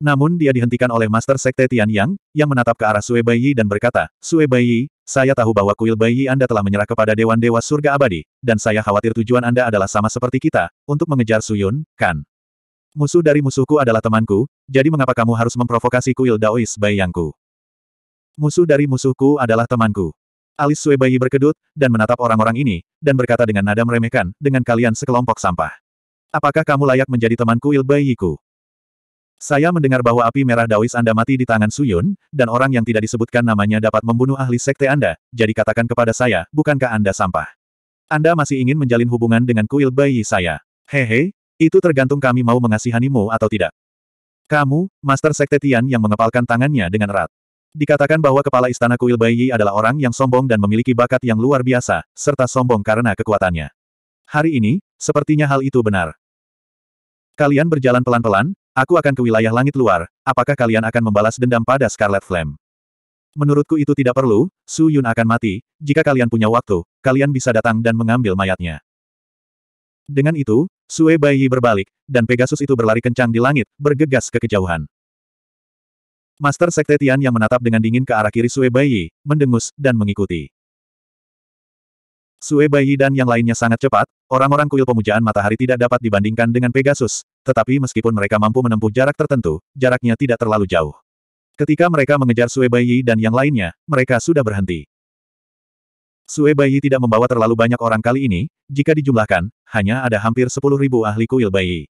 Namun dia dihentikan oleh Master Sekte Tian Yang, yang menatap ke arah Sue Bayi dan berkata, Sue Bayi, saya tahu bahwa kuil bayi Anda telah menyerah kepada Dewan Dewa Surga Abadi, dan saya khawatir tujuan Anda adalah sama seperti kita, untuk mengejar Suyun, kan? Musuh dari musuhku adalah temanku, jadi mengapa kamu harus memprovokasi kuil Daois bayangku? Musuh dari musuhku adalah temanku. Alis Bayi berkedut, dan menatap orang-orang ini, dan berkata dengan nada meremehkan, dengan kalian sekelompok sampah. Apakah kamu layak menjadi temanku bayiku? Saya mendengar bahwa api merah Dawis Anda mati di tangan Suyun, dan orang yang tidak disebutkan namanya dapat membunuh ahli sekte Anda, jadi katakan kepada saya, bukankah Anda sampah? Anda masih ingin menjalin hubungan dengan kuil bayi saya. Hehe, itu tergantung kami mau mengasihanimu atau tidak. Kamu, Master Sekte Tian yang mengepalkan tangannya dengan erat. Dikatakan bahwa kepala istana kuil Bai Yi adalah orang yang sombong dan memiliki bakat yang luar biasa, serta sombong karena kekuatannya. Hari ini, sepertinya hal itu benar. Kalian berjalan pelan-pelan, aku akan ke wilayah langit luar, apakah kalian akan membalas dendam pada Scarlet Flame? Menurutku itu tidak perlu, Su Yun akan mati, jika kalian punya waktu, kalian bisa datang dan mengambil mayatnya. Dengan itu, Sue Bai Yi berbalik, dan Pegasus itu berlari kencang di langit, bergegas ke kejauhan. Master Sekte Tian yang menatap dengan dingin ke arah kiri Sue Baiyi, mendengus, dan mengikuti. Sue Baiyi dan yang lainnya sangat cepat, orang-orang kuil pemujaan matahari tidak dapat dibandingkan dengan Pegasus, tetapi meskipun mereka mampu menempuh jarak tertentu, jaraknya tidak terlalu jauh. Ketika mereka mengejar Sue Baiyi dan yang lainnya, mereka sudah berhenti. Sue Baiyi tidak membawa terlalu banyak orang kali ini, jika dijumlahkan, hanya ada hampir 10.000 ahli kuil Baiyi.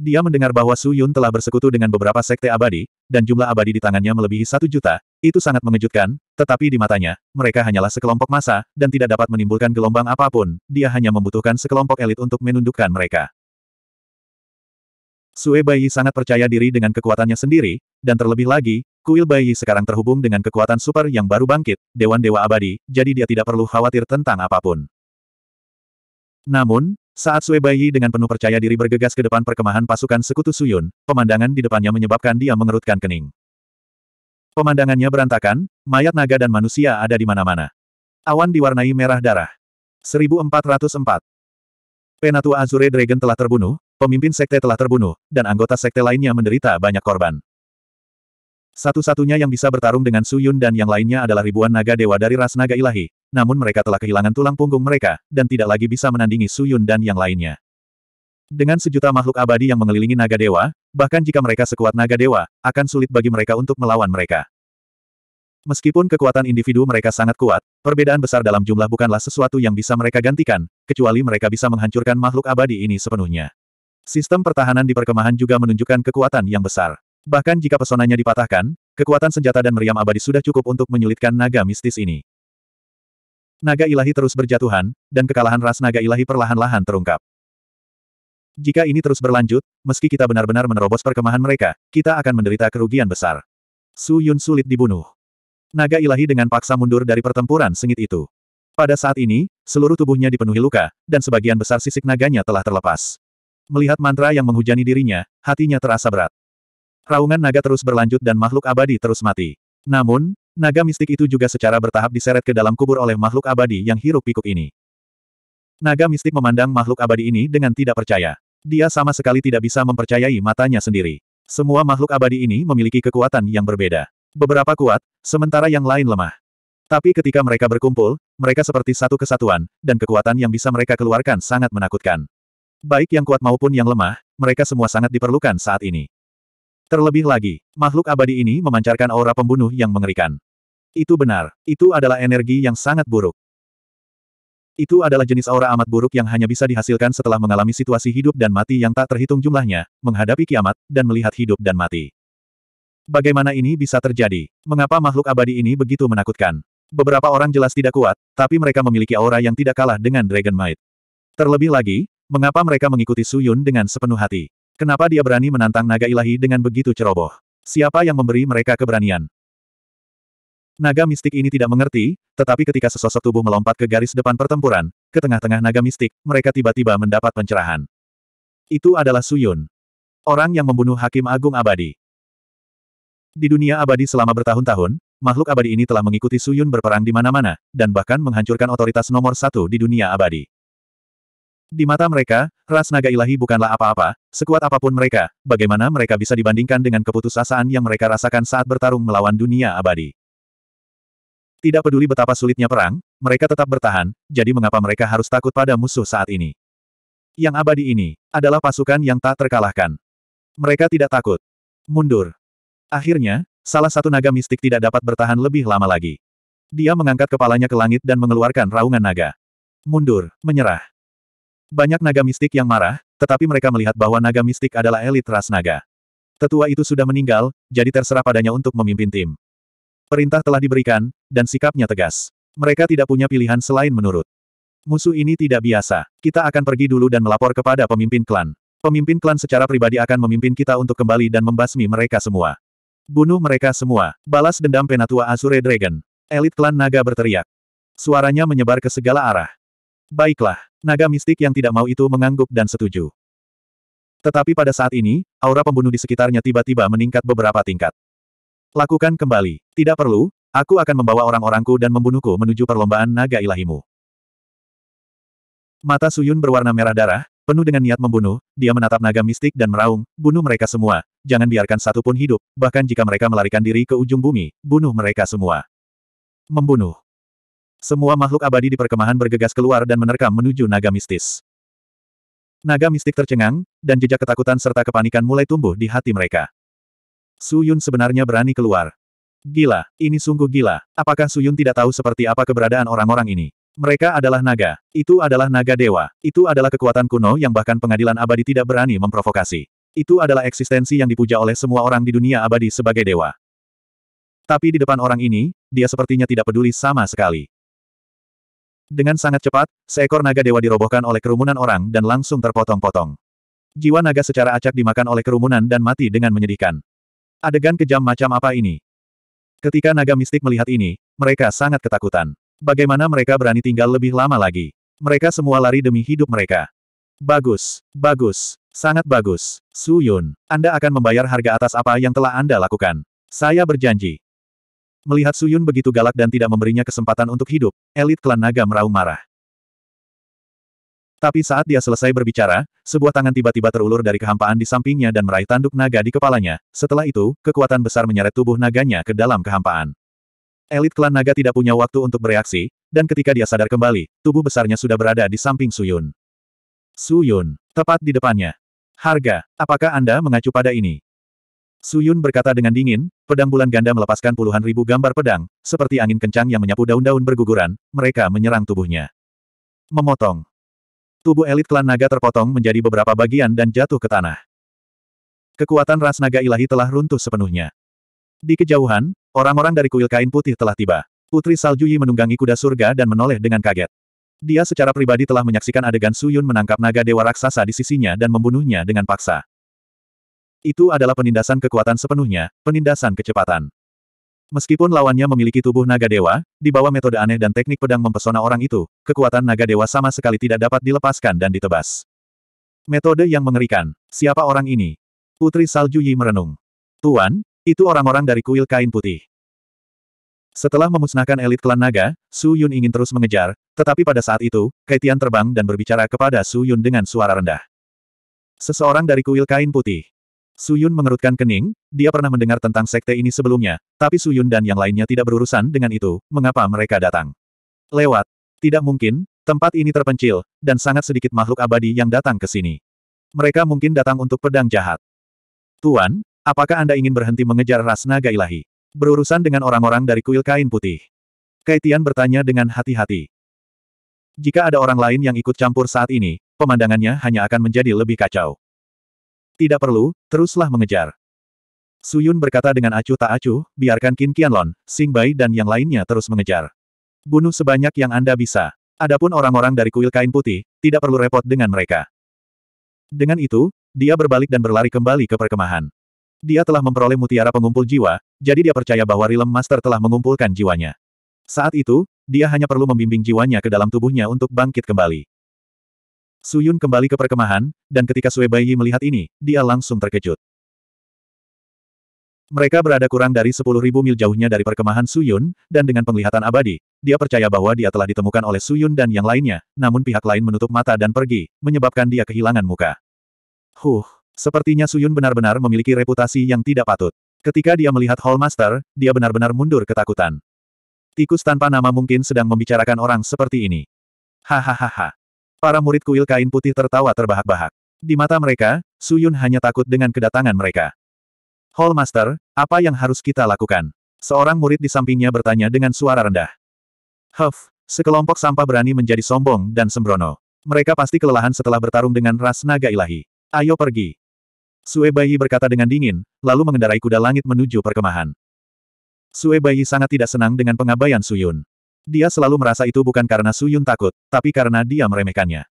Dia mendengar bahwa Su Yun telah bersekutu dengan beberapa sekte abadi, dan jumlah abadi di tangannya melebihi satu juta, itu sangat mengejutkan, tetapi di matanya, mereka hanyalah sekelompok massa, dan tidak dapat menimbulkan gelombang apapun, dia hanya membutuhkan sekelompok elit untuk menundukkan mereka. Sue Bayi sangat percaya diri dengan kekuatannya sendiri, dan terlebih lagi, kuil Bayi sekarang terhubung dengan kekuatan super yang baru bangkit, Dewan Dewa Abadi, jadi dia tidak perlu khawatir tentang apapun. Namun, saat Sui Baiyi dengan penuh percaya diri bergegas ke depan perkemahan pasukan sekutu Suyun, pemandangan di depannya menyebabkan dia mengerutkan kening. Pemandangannya berantakan, mayat naga dan manusia ada di mana-mana. Awan diwarnai merah darah. 1404 Penatua Azure Dragon telah terbunuh, pemimpin sekte telah terbunuh, dan anggota sekte lainnya menderita banyak korban. Satu-satunya yang bisa bertarung dengan Su Yun dan yang lainnya adalah ribuan naga dewa dari ras naga ilahi, namun mereka telah kehilangan tulang punggung mereka, dan tidak lagi bisa menandingi Su Yun dan yang lainnya. Dengan sejuta makhluk abadi yang mengelilingi naga dewa, bahkan jika mereka sekuat naga dewa, akan sulit bagi mereka untuk melawan mereka. Meskipun kekuatan individu mereka sangat kuat, perbedaan besar dalam jumlah bukanlah sesuatu yang bisa mereka gantikan, kecuali mereka bisa menghancurkan makhluk abadi ini sepenuhnya. Sistem pertahanan di perkemahan juga menunjukkan kekuatan yang besar. Bahkan jika pesonanya dipatahkan, kekuatan senjata dan meriam abadi sudah cukup untuk menyulitkan naga mistis ini. Naga ilahi terus berjatuhan, dan kekalahan ras naga ilahi perlahan-lahan terungkap. Jika ini terus berlanjut, meski kita benar-benar menerobos perkemahan mereka, kita akan menderita kerugian besar. Su Yun sulit dibunuh. Naga ilahi dengan paksa mundur dari pertempuran sengit itu. Pada saat ini, seluruh tubuhnya dipenuhi luka, dan sebagian besar sisik naganya telah terlepas. Melihat mantra yang menghujani dirinya, hatinya terasa berat. Raungan naga terus berlanjut dan makhluk abadi terus mati. Namun, naga mistik itu juga secara bertahap diseret ke dalam kubur oleh makhluk abadi yang hiruk-pikuk ini. Naga mistik memandang makhluk abadi ini dengan tidak percaya. Dia sama sekali tidak bisa mempercayai matanya sendiri. Semua makhluk abadi ini memiliki kekuatan yang berbeda. Beberapa kuat, sementara yang lain lemah. Tapi ketika mereka berkumpul, mereka seperti satu kesatuan, dan kekuatan yang bisa mereka keluarkan sangat menakutkan. Baik yang kuat maupun yang lemah, mereka semua sangat diperlukan saat ini. Terlebih lagi, makhluk abadi ini memancarkan aura pembunuh yang mengerikan. Itu benar, itu adalah energi yang sangat buruk. Itu adalah jenis aura amat buruk yang hanya bisa dihasilkan setelah mengalami situasi hidup dan mati yang tak terhitung jumlahnya, menghadapi kiamat, dan melihat hidup dan mati. Bagaimana ini bisa terjadi? Mengapa makhluk abadi ini begitu menakutkan? Beberapa orang jelas tidak kuat, tapi mereka memiliki aura yang tidak kalah dengan Dragon Might. Terlebih lagi, mengapa mereka mengikuti Suyun dengan sepenuh hati? Kenapa dia berani menantang naga ilahi dengan begitu ceroboh? Siapa yang memberi mereka keberanian? Naga mistik ini tidak mengerti, tetapi ketika sesosok tubuh melompat ke garis depan pertempuran, ke tengah-tengah naga mistik, mereka tiba-tiba mendapat pencerahan. Itu adalah Suyun. Orang yang membunuh Hakim Agung Abadi. Di dunia abadi selama bertahun-tahun, makhluk abadi ini telah mengikuti Suyun berperang di mana-mana, dan bahkan menghancurkan otoritas nomor satu di dunia abadi. Di mata mereka, ras naga ilahi bukanlah apa-apa, sekuat apapun mereka, bagaimana mereka bisa dibandingkan dengan keputusasaan yang mereka rasakan saat bertarung melawan dunia abadi. Tidak peduli betapa sulitnya perang, mereka tetap bertahan, jadi mengapa mereka harus takut pada musuh saat ini? Yang abadi ini, adalah pasukan yang tak terkalahkan. Mereka tidak takut. Mundur. Akhirnya, salah satu naga mistik tidak dapat bertahan lebih lama lagi. Dia mengangkat kepalanya ke langit dan mengeluarkan raungan naga. Mundur, menyerah. Banyak naga mistik yang marah, tetapi mereka melihat bahwa naga mistik adalah elit ras naga. Tetua itu sudah meninggal, jadi terserah padanya untuk memimpin tim. Perintah telah diberikan, dan sikapnya tegas. Mereka tidak punya pilihan selain menurut. Musuh ini tidak biasa. Kita akan pergi dulu dan melapor kepada pemimpin klan. Pemimpin klan secara pribadi akan memimpin kita untuk kembali dan membasmi mereka semua. Bunuh mereka semua. Balas dendam Penatua Azure Dragon. Elit klan naga berteriak. Suaranya menyebar ke segala arah. Baiklah, naga mistik yang tidak mau itu mengangguk dan setuju. Tetapi pada saat ini, aura pembunuh di sekitarnya tiba-tiba meningkat beberapa tingkat. Lakukan kembali. Tidak perlu, aku akan membawa orang-orangku dan membunuhku menuju perlombaan naga ilahimu. Mata Suyun berwarna merah darah, penuh dengan niat membunuh, dia menatap naga mistik dan meraung, bunuh mereka semua, jangan biarkan satu pun hidup, bahkan jika mereka melarikan diri ke ujung bumi, bunuh mereka semua. Membunuh. Semua makhluk abadi di perkemahan bergegas keluar dan menerkam menuju naga mistis. Naga mistik tercengang, dan jejak ketakutan serta kepanikan mulai tumbuh di hati mereka. Su Yun sebenarnya berani keluar. Gila, ini sungguh gila. Apakah Su Yun tidak tahu seperti apa keberadaan orang-orang ini? Mereka adalah naga. Itu adalah naga dewa. Itu adalah kekuatan kuno yang bahkan pengadilan abadi tidak berani memprovokasi. Itu adalah eksistensi yang dipuja oleh semua orang di dunia abadi sebagai dewa. Tapi di depan orang ini, dia sepertinya tidak peduli sama sekali. Dengan sangat cepat, seekor naga dewa dirobohkan oleh kerumunan orang dan langsung terpotong-potong. Jiwa naga secara acak dimakan oleh kerumunan dan mati dengan menyedihkan. Adegan kejam macam apa ini? Ketika naga mistik melihat ini, mereka sangat ketakutan. Bagaimana mereka berani tinggal lebih lama lagi? Mereka semua lari demi hidup mereka. Bagus, bagus, sangat bagus. Su Yun, Anda akan membayar harga atas apa yang telah Anda lakukan. Saya berjanji. Melihat Suyun begitu galak dan tidak memberinya kesempatan untuk hidup, elit klan naga meraung marah. Tapi saat dia selesai berbicara, sebuah tangan tiba-tiba terulur dari kehampaan di sampingnya dan meraih tanduk naga di kepalanya. Setelah itu, kekuatan besar menyeret tubuh naganya ke dalam kehampaan. Elit klan naga tidak punya waktu untuk bereaksi, dan ketika dia sadar kembali, tubuh besarnya sudah berada di samping Suyun. Suyun, tepat di depannya. Harga, apakah Anda mengacu pada ini? Suyun berkata dengan dingin, pedang bulan ganda melepaskan puluhan ribu gambar pedang, seperti angin kencang yang menyapu daun-daun berguguran, mereka menyerang tubuhnya. Memotong. Tubuh elit klan naga terpotong menjadi beberapa bagian dan jatuh ke tanah. Kekuatan ras naga ilahi telah runtuh sepenuhnya. Di kejauhan, orang-orang dari kuil kain putih telah tiba. Putri Saljuyi menunggangi kuda surga dan menoleh dengan kaget. Dia secara pribadi telah menyaksikan adegan Suyun menangkap naga dewa raksasa di sisinya dan membunuhnya dengan paksa. Itu adalah penindasan kekuatan sepenuhnya, penindasan kecepatan. Meskipun lawannya memiliki tubuh naga dewa, di bawah metode aneh dan teknik pedang mempesona orang itu, kekuatan naga dewa sama sekali tidak dapat dilepaskan dan ditebas. Metode yang mengerikan. Siapa orang ini? Putri Salju Yi merenung. Tuan, itu orang-orang dari kuil kain putih. Setelah memusnahkan elit klan naga, Su Yun ingin terus mengejar, tetapi pada saat itu, Kaitian terbang dan berbicara kepada Su Yun dengan suara rendah. Seseorang dari kuil kain putih. Suyun mengerutkan kening, dia pernah mendengar tentang sekte ini sebelumnya, tapi Suyun dan yang lainnya tidak berurusan dengan itu, mengapa mereka datang? Lewat. Tidak mungkin, tempat ini terpencil, dan sangat sedikit makhluk abadi yang datang ke sini. Mereka mungkin datang untuk pedang jahat. Tuan, apakah Anda ingin berhenti mengejar ras naga ilahi? Berurusan dengan orang-orang dari kuil kain putih. Kaitian bertanya dengan hati-hati. Jika ada orang lain yang ikut campur saat ini, pemandangannya hanya akan menjadi lebih kacau. Tidak perlu, teruslah mengejar. Suyun berkata dengan acuh tak acuh, biarkan Qin Qianlon, Xing Bai dan yang lainnya terus mengejar. Bunuh sebanyak yang Anda bisa. Adapun orang-orang dari kuil kain putih, tidak perlu repot dengan mereka. Dengan itu, dia berbalik dan berlari kembali ke perkemahan. Dia telah memperoleh mutiara pengumpul jiwa, jadi dia percaya bahwa Rilem Master telah mengumpulkan jiwanya. Saat itu, dia hanya perlu membimbing jiwanya ke dalam tubuhnya untuk bangkit kembali. Suyun kembali ke perkemahan, dan ketika Sue Baiyi melihat ini, dia langsung terkejut. Mereka berada kurang dari 10.000 mil jauhnya dari perkemahan Suyun, dan dengan penglihatan abadi, dia percaya bahwa dia telah ditemukan oleh Suyun dan yang lainnya, namun pihak lain menutup mata dan pergi, menyebabkan dia kehilangan muka. Huh, sepertinya Suyun benar-benar memiliki reputasi yang tidak patut. Ketika dia melihat Hallmaster, dia benar-benar mundur ketakutan. Tikus tanpa nama mungkin sedang membicarakan orang seperti ini. Hahaha. Para murid kuil kain putih tertawa terbahak-bahak. Di mata mereka, Suyun hanya takut dengan kedatangan mereka. Hall Master, apa yang harus kita lakukan? Seorang murid di sampingnya bertanya dengan suara rendah. Huff, sekelompok sampah berani menjadi sombong dan sembrono. Mereka pasti kelelahan setelah bertarung dengan ras naga ilahi. Ayo pergi. Sue Bayi berkata dengan dingin, lalu mengendarai kuda langit menuju perkemahan. Sue Bayi sangat tidak senang dengan pengabaian Suyun. Dia selalu merasa itu bukan karena Suyun takut, tapi karena dia meremehkannya.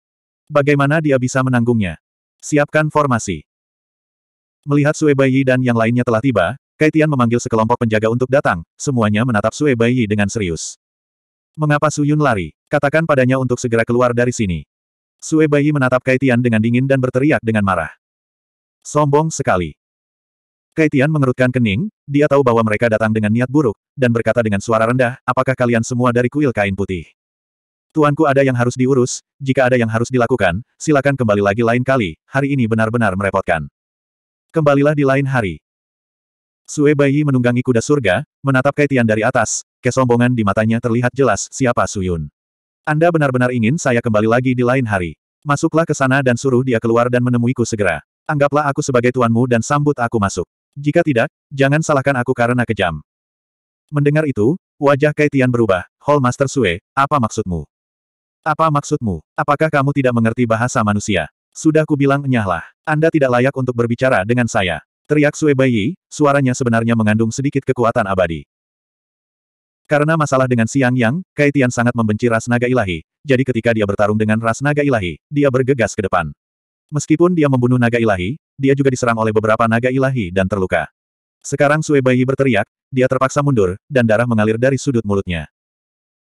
Bagaimana dia bisa menanggungnya? Siapkan formasi. Melihat Sue Baiyi dan yang lainnya telah tiba, Kaitian memanggil sekelompok penjaga untuk datang, semuanya menatap Sue Baiyi dengan serius. Mengapa Suyun lari? Katakan padanya untuk segera keluar dari sini. Sue Baiyi menatap Kaitian dengan dingin dan berteriak dengan marah. Sombong sekali. Kaitian mengerutkan kening, dia tahu bahwa mereka datang dengan niat buruk, dan berkata dengan suara rendah, apakah kalian semua dari kuil kain putih? Tuanku ada yang harus diurus, jika ada yang harus dilakukan, silakan kembali lagi lain kali, hari ini benar-benar merepotkan. Kembalilah di lain hari. Sue Bayi menunggangi kuda surga, menatap Kaitian dari atas, kesombongan di matanya terlihat jelas siapa Suyun. Anda benar-benar ingin saya kembali lagi di lain hari. Masuklah ke sana dan suruh dia keluar dan menemuiku segera. Anggaplah aku sebagai tuanmu dan sambut aku masuk. Jika tidak, jangan salahkan aku karena kejam. Mendengar itu, wajah Kaitian berubah. Hall Master Sue, apa maksudmu? Apa maksudmu? Apakah kamu tidak mengerti bahasa manusia? Sudah kubilang enyahlah. Anda tidak layak untuk berbicara dengan saya. Teriak Sue Bayi, suaranya sebenarnya mengandung sedikit kekuatan abadi. Karena masalah dengan Siang Yang, Kaitian sangat membenci ras naga ilahi, jadi ketika dia bertarung dengan ras naga ilahi, dia bergegas ke depan. Meskipun dia membunuh naga ilahi, dia juga diserang oleh beberapa naga ilahi dan terluka. Sekarang Sue Bayi berteriak, dia terpaksa mundur, dan darah mengalir dari sudut mulutnya.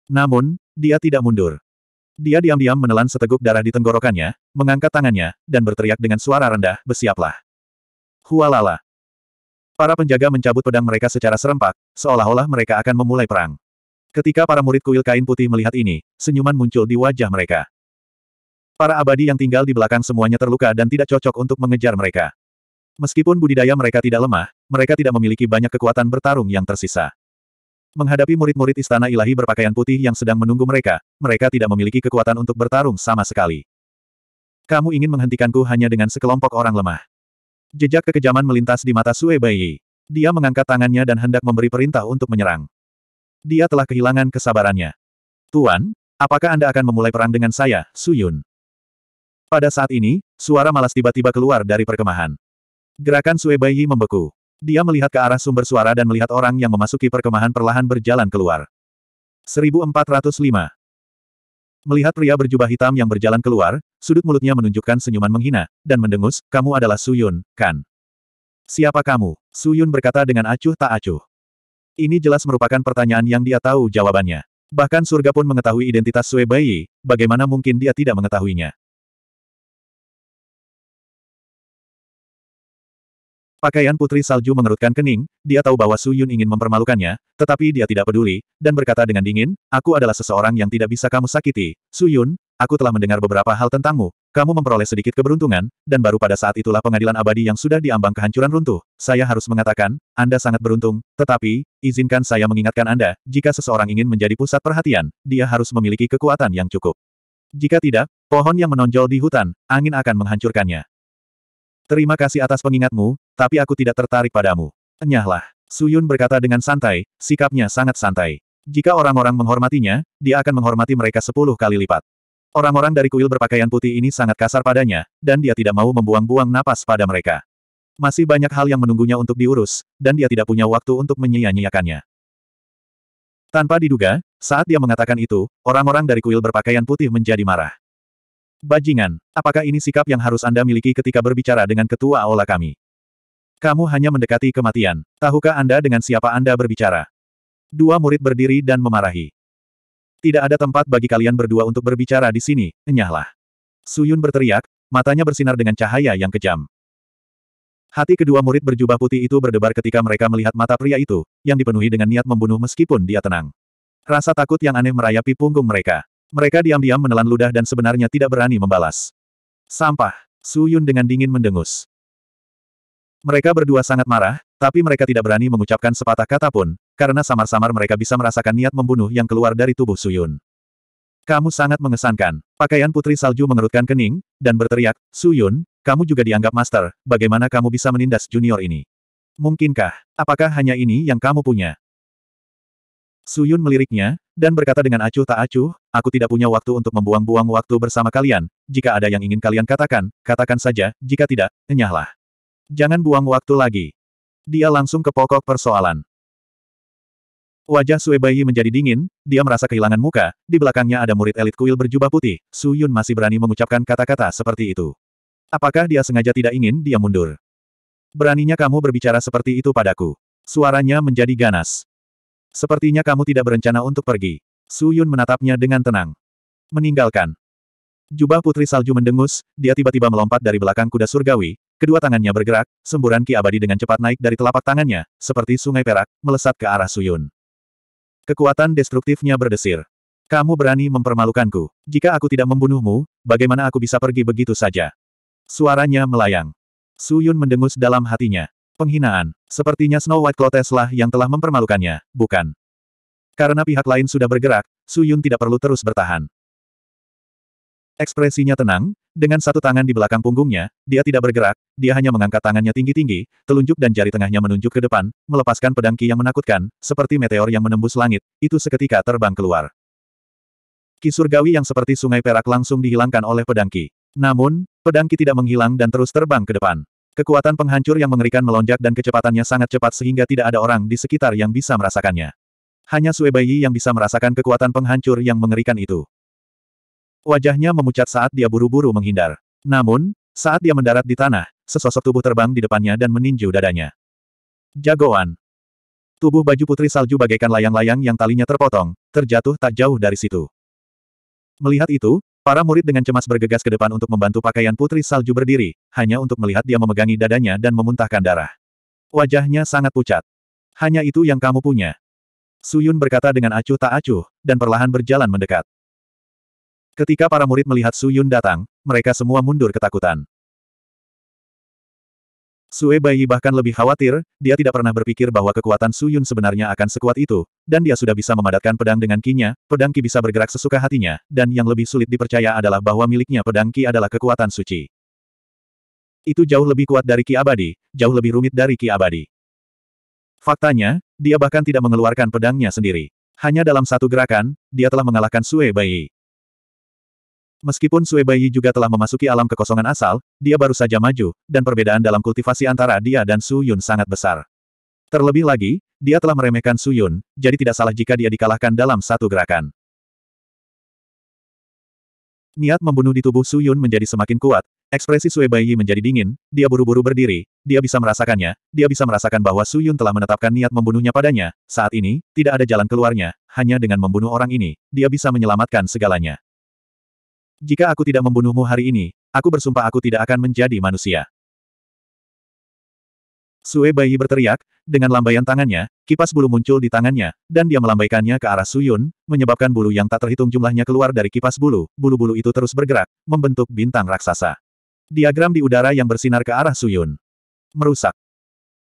Namun, dia tidak mundur. Dia diam-diam menelan seteguk darah di tenggorokannya, mengangkat tangannya, dan berteriak dengan suara rendah, bersiaplah. Hualala. Para penjaga mencabut pedang mereka secara serempak, seolah-olah mereka akan memulai perang. Ketika para murid kuil kain putih melihat ini, senyuman muncul di wajah mereka. Para abadi yang tinggal di belakang semuanya terluka dan tidak cocok untuk mengejar mereka. Meskipun budidaya mereka tidak lemah, mereka tidak memiliki banyak kekuatan bertarung yang tersisa. Menghadapi murid-murid istana ilahi berpakaian putih yang sedang menunggu mereka, mereka tidak memiliki kekuatan untuk bertarung sama sekali. Kamu ingin menghentikanku hanya dengan sekelompok orang lemah. Jejak kekejaman melintas di mata Sue Baiyi. Dia mengangkat tangannya dan hendak memberi perintah untuk menyerang. Dia telah kehilangan kesabarannya. Tuan, apakah Anda akan memulai perang dengan saya, Suyun? Pada saat ini, suara malas tiba-tiba keluar dari perkemahan. Gerakan Sue Bai membeku. Dia melihat ke arah sumber suara dan melihat orang yang memasuki perkemahan perlahan berjalan keluar. 1405 Melihat pria berjubah hitam yang berjalan keluar, sudut mulutnya menunjukkan senyuman menghina, dan mendengus, kamu adalah Suyun, kan? Siapa kamu? Suyun berkata dengan acuh tak acuh. Ini jelas merupakan pertanyaan yang dia tahu jawabannya. Bahkan surga pun mengetahui identitas Sue bagaimana mungkin dia tidak mengetahuinya. Pakaian putri salju mengerutkan kening, dia tahu bahwa Su Yun ingin mempermalukannya, tetapi dia tidak peduli, dan berkata dengan dingin, aku adalah seseorang yang tidak bisa kamu sakiti. Su Yun, aku telah mendengar beberapa hal tentangmu, kamu memperoleh sedikit keberuntungan, dan baru pada saat itulah pengadilan abadi yang sudah diambang kehancuran runtuh. Saya harus mengatakan, Anda sangat beruntung, tetapi, izinkan saya mengingatkan Anda, jika seseorang ingin menjadi pusat perhatian, dia harus memiliki kekuatan yang cukup. Jika tidak, pohon yang menonjol di hutan, angin akan menghancurkannya. Terima kasih atas pengingatmu, tapi aku tidak tertarik padamu. Enyahlah. Suyun berkata dengan santai, sikapnya sangat santai. Jika orang-orang menghormatinya, dia akan menghormati mereka sepuluh kali lipat. Orang-orang dari kuil berpakaian putih ini sangat kasar padanya, dan dia tidak mau membuang-buang napas pada mereka. Masih banyak hal yang menunggunya untuk diurus, dan dia tidak punya waktu untuk menyia-nyiakannya. Tanpa diduga, saat dia mengatakan itu, orang-orang dari kuil berpakaian putih menjadi marah. Bajingan, apakah ini sikap yang harus Anda miliki ketika berbicara dengan ketua aula kami? Kamu hanya mendekati kematian. Tahukah Anda dengan siapa Anda berbicara? Dua murid berdiri dan memarahi. Tidak ada tempat bagi kalian berdua untuk berbicara di sini, enyahlah. Suyun berteriak, matanya bersinar dengan cahaya yang kejam. Hati kedua murid berjubah putih itu berdebar ketika mereka melihat mata pria itu, yang dipenuhi dengan niat membunuh meskipun dia tenang. Rasa takut yang aneh merayapi punggung mereka. Mereka diam-diam menelan ludah dan sebenarnya tidak berani membalas. Sampah. Suyun dengan dingin mendengus. Mereka berdua sangat marah, tapi mereka tidak berani mengucapkan sepatah kata pun, karena samar-samar mereka bisa merasakan niat membunuh yang keluar dari tubuh Suyun. Kamu sangat mengesankan. Pakaian Putri Salju mengerutkan kening, dan berteriak, Suyun, kamu juga dianggap master, bagaimana kamu bisa menindas junior ini? Mungkinkah, apakah hanya ini yang kamu punya? Suyun meliriknya, dan berkata dengan acuh tak acuh, aku tidak punya waktu untuk membuang-buang waktu bersama kalian, jika ada yang ingin kalian katakan, katakan saja, jika tidak, enyahlah. Jangan buang waktu lagi. Dia langsung ke pokok persoalan. Wajah Suebayi menjadi dingin, dia merasa kehilangan muka, di belakangnya ada murid elit kuil berjubah putih, Su Yun masih berani mengucapkan kata-kata seperti itu. Apakah dia sengaja tidak ingin dia mundur? Beraninya kamu berbicara seperti itu padaku. Suaranya menjadi ganas. Sepertinya kamu tidak berencana untuk pergi. Su Yun menatapnya dengan tenang. Meninggalkan. Jubah putri salju mendengus, dia tiba-tiba melompat dari belakang kuda surgawi, kedua tangannya bergerak, semburan ki abadi dengan cepat naik dari telapak tangannya, seperti sungai perak, melesat ke arah Suyun. Kekuatan destruktifnya berdesir. Kamu berani mempermalukanku. Jika aku tidak membunuhmu, bagaimana aku bisa pergi begitu saja? Suaranya melayang. Suyun mendengus dalam hatinya. Penghinaan. Sepertinya Snow White Clotes lah yang telah mempermalukannya, bukan? Karena pihak lain sudah bergerak, Suyun tidak perlu terus bertahan. Ekspresinya tenang, dengan satu tangan di belakang punggungnya, dia tidak bergerak, dia hanya mengangkat tangannya tinggi-tinggi, telunjuk dan jari tengahnya menunjuk ke depan, melepaskan pedang ki yang menakutkan, seperti meteor yang menembus langit, itu seketika terbang keluar. Ki surgawi yang seperti sungai perak langsung dihilangkan oleh pedang ki. Namun, pedang ki tidak menghilang dan terus terbang ke depan. Kekuatan penghancur yang mengerikan melonjak dan kecepatannya sangat cepat sehingga tidak ada orang di sekitar yang bisa merasakannya. Hanya Bayi yang bisa merasakan kekuatan penghancur yang mengerikan itu. Wajahnya memucat saat dia buru-buru menghindar. Namun, saat dia mendarat di tanah, sesosok tubuh terbang di depannya dan meninju dadanya. Jagoan. Tubuh baju putri salju bagaikan layang-layang yang talinya terpotong, terjatuh tak jauh dari situ. Melihat itu, para murid dengan cemas bergegas ke depan untuk membantu pakaian putri salju berdiri, hanya untuk melihat dia memegangi dadanya dan memuntahkan darah. Wajahnya sangat pucat. Hanya itu yang kamu punya. Suyun berkata dengan acuh tak acuh, dan perlahan berjalan mendekat. Ketika para murid melihat Su Yun datang, mereka semua mundur ketakutan. Sue Bai bahkan lebih khawatir, dia tidak pernah berpikir bahwa kekuatan Su Yun sebenarnya akan sekuat itu, dan dia sudah bisa memadatkan pedang dengan kinya, pedang ki bisa bergerak sesuka hatinya, dan yang lebih sulit dipercaya adalah bahwa miliknya pedang ki adalah kekuatan suci. Itu jauh lebih kuat dari ki abadi, jauh lebih rumit dari ki abadi. Faktanya, dia bahkan tidak mengeluarkan pedangnya sendiri. Hanya dalam satu gerakan, dia telah mengalahkan Sue Bai. Meskipun Sue Bayi juga telah memasuki alam kekosongan asal, dia baru saja maju, dan perbedaan dalam kultivasi antara dia dan Su Yun sangat besar. Terlebih lagi, dia telah meremehkan Su Yun, jadi tidak salah jika dia dikalahkan dalam satu gerakan. Niat membunuh di tubuh Su Yun menjadi semakin kuat, ekspresi Sue Bayi menjadi dingin, dia buru-buru berdiri, dia bisa merasakannya, dia bisa merasakan bahwa Su Yun telah menetapkan niat membunuhnya padanya, saat ini, tidak ada jalan keluarnya, hanya dengan membunuh orang ini, dia bisa menyelamatkan segalanya. Jika aku tidak membunuhmu hari ini, aku bersumpah aku tidak akan menjadi manusia. Sue Baiyi berteriak, dengan lambaian tangannya, kipas bulu muncul di tangannya, dan dia melambaikannya ke arah Suyun, menyebabkan bulu yang tak terhitung jumlahnya keluar dari kipas bulu, bulu-bulu itu terus bergerak, membentuk bintang raksasa. Diagram di udara yang bersinar ke arah Suyun. Merusak.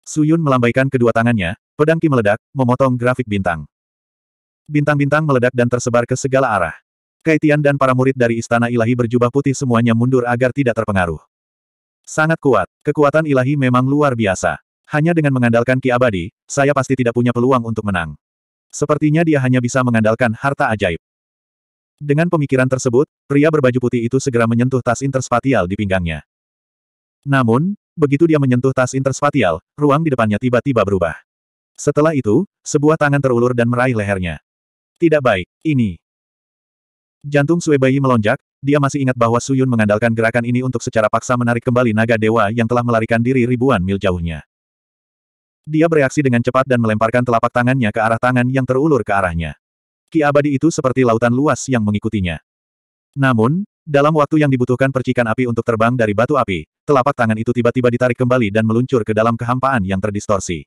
Suyun melambaikan kedua tangannya, pedang ki meledak, memotong grafik bintang. Bintang-bintang meledak dan tersebar ke segala arah. Kaitian dan para murid dari istana ilahi berjubah putih semuanya mundur agar tidak terpengaruh. Sangat kuat, kekuatan ilahi memang luar biasa. Hanya dengan mengandalkan ki abadi, saya pasti tidak punya peluang untuk menang. Sepertinya dia hanya bisa mengandalkan harta ajaib. Dengan pemikiran tersebut, pria berbaju putih itu segera menyentuh tas interspatial di pinggangnya. Namun, begitu dia menyentuh tas interspatial, ruang di depannya tiba-tiba berubah. Setelah itu, sebuah tangan terulur dan meraih lehernya. Tidak baik, ini. Jantung Sue Bayi melonjak, dia masih ingat bahwa Suyun mengandalkan gerakan ini untuk secara paksa menarik kembali naga dewa yang telah melarikan diri ribuan mil jauhnya. Dia bereaksi dengan cepat dan melemparkan telapak tangannya ke arah tangan yang terulur ke arahnya. Ki abadi itu seperti lautan luas yang mengikutinya. Namun, dalam waktu yang dibutuhkan percikan api untuk terbang dari batu api, telapak tangan itu tiba-tiba ditarik kembali dan meluncur ke dalam kehampaan yang terdistorsi.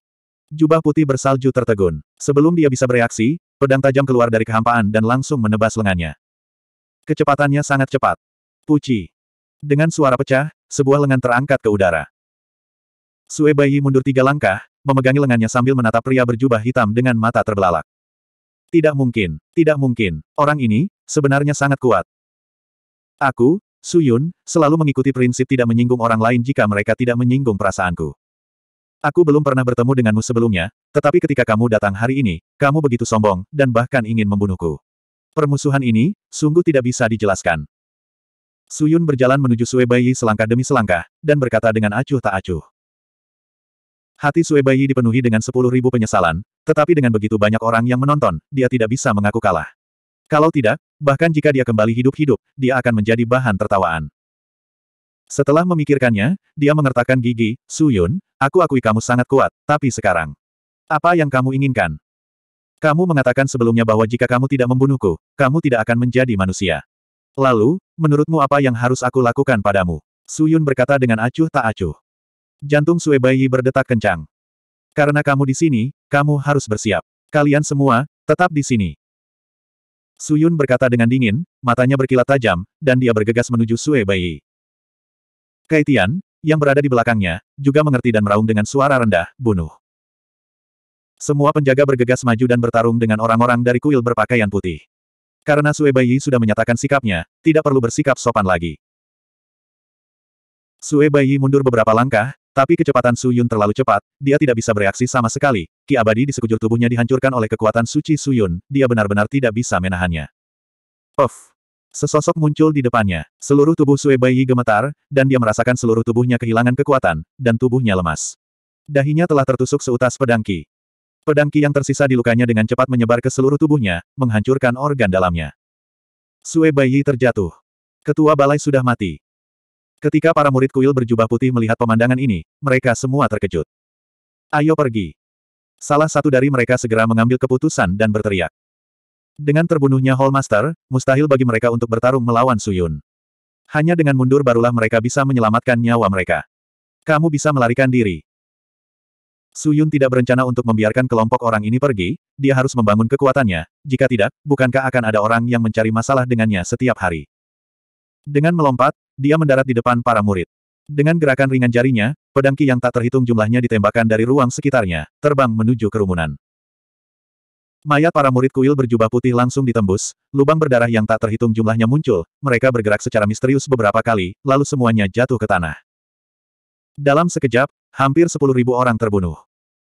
Jubah putih bersalju tertegun. Sebelum dia bisa bereaksi, pedang tajam keluar dari kehampaan dan langsung menebas lengannya. Kecepatannya sangat cepat. Puci. Dengan suara pecah, sebuah lengan terangkat ke udara. Sue Baiyi mundur tiga langkah, memegangi lengannya sambil menatap pria berjubah hitam dengan mata terbelalak. Tidak mungkin, tidak mungkin. Orang ini, sebenarnya sangat kuat. Aku, Suyun, selalu mengikuti prinsip tidak menyinggung orang lain jika mereka tidak menyinggung perasaanku. Aku belum pernah bertemu denganmu sebelumnya, tetapi ketika kamu datang hari ini, kamu begitu sombong, dan bahkan ingin membunuhku. Permusuhan ini, sungguh tidak bisa dijelaskan. Suyun berjalan menuju Bayi selangkah demi selangkah, dan berkata dengan acuh tak acuh. Hati Bayi dipenuhi dengan sepuluh ribu penyesalan, tetapi dengan begitu banyak orang yang menonton, dia tidak bisa mengaku kalah. Kalau tidak, bahkan jika dia kembali hidup-hidup, dia akan menjadi bahan tertawaan. Setelah memikirkannya, dia mengertakkan gigi, Suyun, aku akui kamu sangat kuat, tapi sekarang. Apa yang kamu inginkan? Kamu mengatakan sebelumnya bahwa jika kamu tidak membunuhku, kamu tidak akan menjadi manusia. Lalu, menurutmu apa yang harus aku lakukan padamu? Suyun berkata dengan acuh tak acuh. Jantung Bayi berdetak kencang. Karena kamu di sini, kamu harus bersiap. Kalian semua, tetap di sini. Suyun berkata dengan dingin, matanya berkilat tajam, dan dia bergegas menuju Bayi. Kaitian, yang berada di belakangnya, juga mengerti dan meraung dengan suara rendah, bunuh. Semua penjaga bergegas maju dan bertarung dengan orang-orang dari kuil berpakaian putih. Karena Sue Bayi sudah menyatakan sikapnya, tidak perlu bersikap sopan lagi. Sue Bayi mundur beberapa langkah, tapi kecepatan Su Yun terlalu cepat, dia tidak bisa bereaksi sama sekali. Ki abadi di sekujur tubuhnya dihancurkan oleh kekuatan suci Su Yun, dia benar-benar tidak bisa menahannya. Puff! Sesosok muncul di depannya. Seluruh tubuh Sue Bayi gemetar, dan dia merasakan seluruh tubuhnya kehilangan kekuatan, dan tubuhnya lemas. Dahinya telah tertusuk seutas pedang Ki. Pedang Ki yang tersisa di lukanya dengan cepat menyebar ke seluruh tubuhnya, menghancurkan organ dalamnya. Sue Baiyi terjatuh. Ketua balai sudah mati. Ketika para murid kuil berjubah putih melihat pemandangan ini, mereka semua terkejut. Ayo pergi. Salah satu dari mereka segera mengambil keputusan dan berteriak. Dengan terbunuhnya Hallmaster, mustahil bagi mereka untuk bertarung melawan Suyun. Hanya dengan mundur barulah mereka bisa menyelamatkan nyawa mereka. Kamu bisa melarikan diri. Su Yun tidak berencana untuk membiarkan kelompok orang ini pergi, dia harus membangun kekuatannya, jika tidak, bukankah akan ada orang yang mencari masalah dengannya setiap hari. Dengan melompat, dia mendarat di depan para murid. Dengan gerakan ringan jarinya, pedangki yang tak terhitung jumlahnya ditembakkan dari ruang sekitarnya, terbang menuju kerumunan. Mayat para murid kuil berjubah putih langsung ditembus, lubang berdarah yang tak terhitung jumlahnya muncul, mereka bergerak secara misterius beberapa kali, lalu semuanya jatuh ke tanah. Dalam sekejap, Hampir sepuluh ribu orang terbunuh.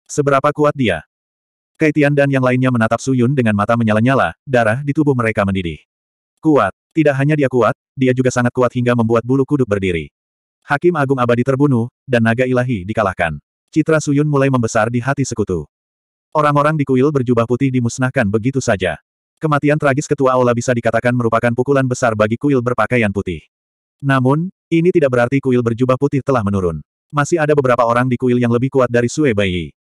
Seberapa kuat dia? Kaitian dan yang lainnya menatap Suyun dengan mata menyala-nyala, darah di tubuh mereka mendidih. Kuat. Tidak hanya dia kuat, dia juga sangat kuat hingga membuat bulu kuduk berdiri. Hakim Agung Abadi terbunuh, dan naga ilahi dikalahkan. Citra Suyun mulai membesar di hati sekutu. Orang-orang di kuil berjubah putih dimusnahkan begitu saja. Kematian tragis ketua Aula bisa dikatakan merupakan pukulan besar bagi kuil berpakaian putih. Namun, ini tidak berarti kuil berjubah putih telah menurun. Masih ada beberapa orang di kuil yang lebih kuat dari Sue Bayi.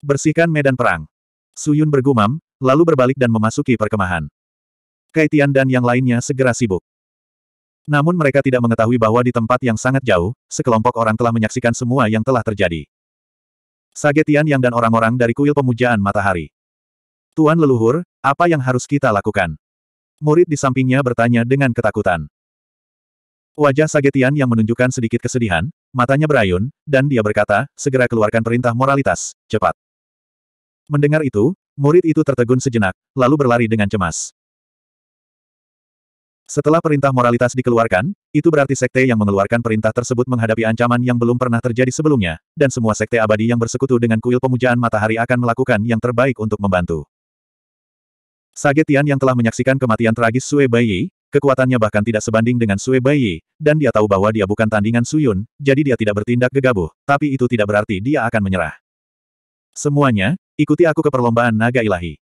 Bersihkan medan perang. Suyun bergumam, lalu berbalik dan memasuki perkemahan. Kaitian dan yang lainnya segera sibuk. Namun mereka tidak mengetahui bahwa di tempat yang sangat jauh, sekelompok orang telah menyaksikan semua yang telah terjadi. Sagetian Yang dan orang-orang dari kuil pemujaan matahari. Tuan leluhur, apa yang harus kita lakukan? Murid di sampingnya bertanya dengan ketakutan. Wajah Sagetian yang menunjukkan sedikit kesedihan, matanya berayun, dan dia berkata, segera keluarkan perintah moralitas, cepat. Mendengar itu, murid itu tertegun sejenak, lalu berlari dengan cemas. Setelah perintah moralitas dikeluarkan, itu berarti sekte yang mengeluarkan perintah tersebut menghadapi ancaman yang belum pernah terjadi sebelumnya, dan semua sekte abadi yang bersekutu dengan kuil pemujaan matahari akan melakukan yang terbaik untuk membantu. Sagetian yang telah menyaksikan kematian tragis Sue Baiyi, Kekuatannya bahkan tidak sebanding dengan Sue dan dia tahu bahwa dia bukan tandingan Suyun, jadi dia tidak bertindak gegabah, tapi itu tidak berarti dia akan menyerah. Semuanya, ikuti aku ke perlombaan naga ilahi.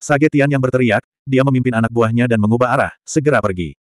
Sage Tian yang berteriak, dia memimpin anak buahnya dan mengubah arah, segera pergi.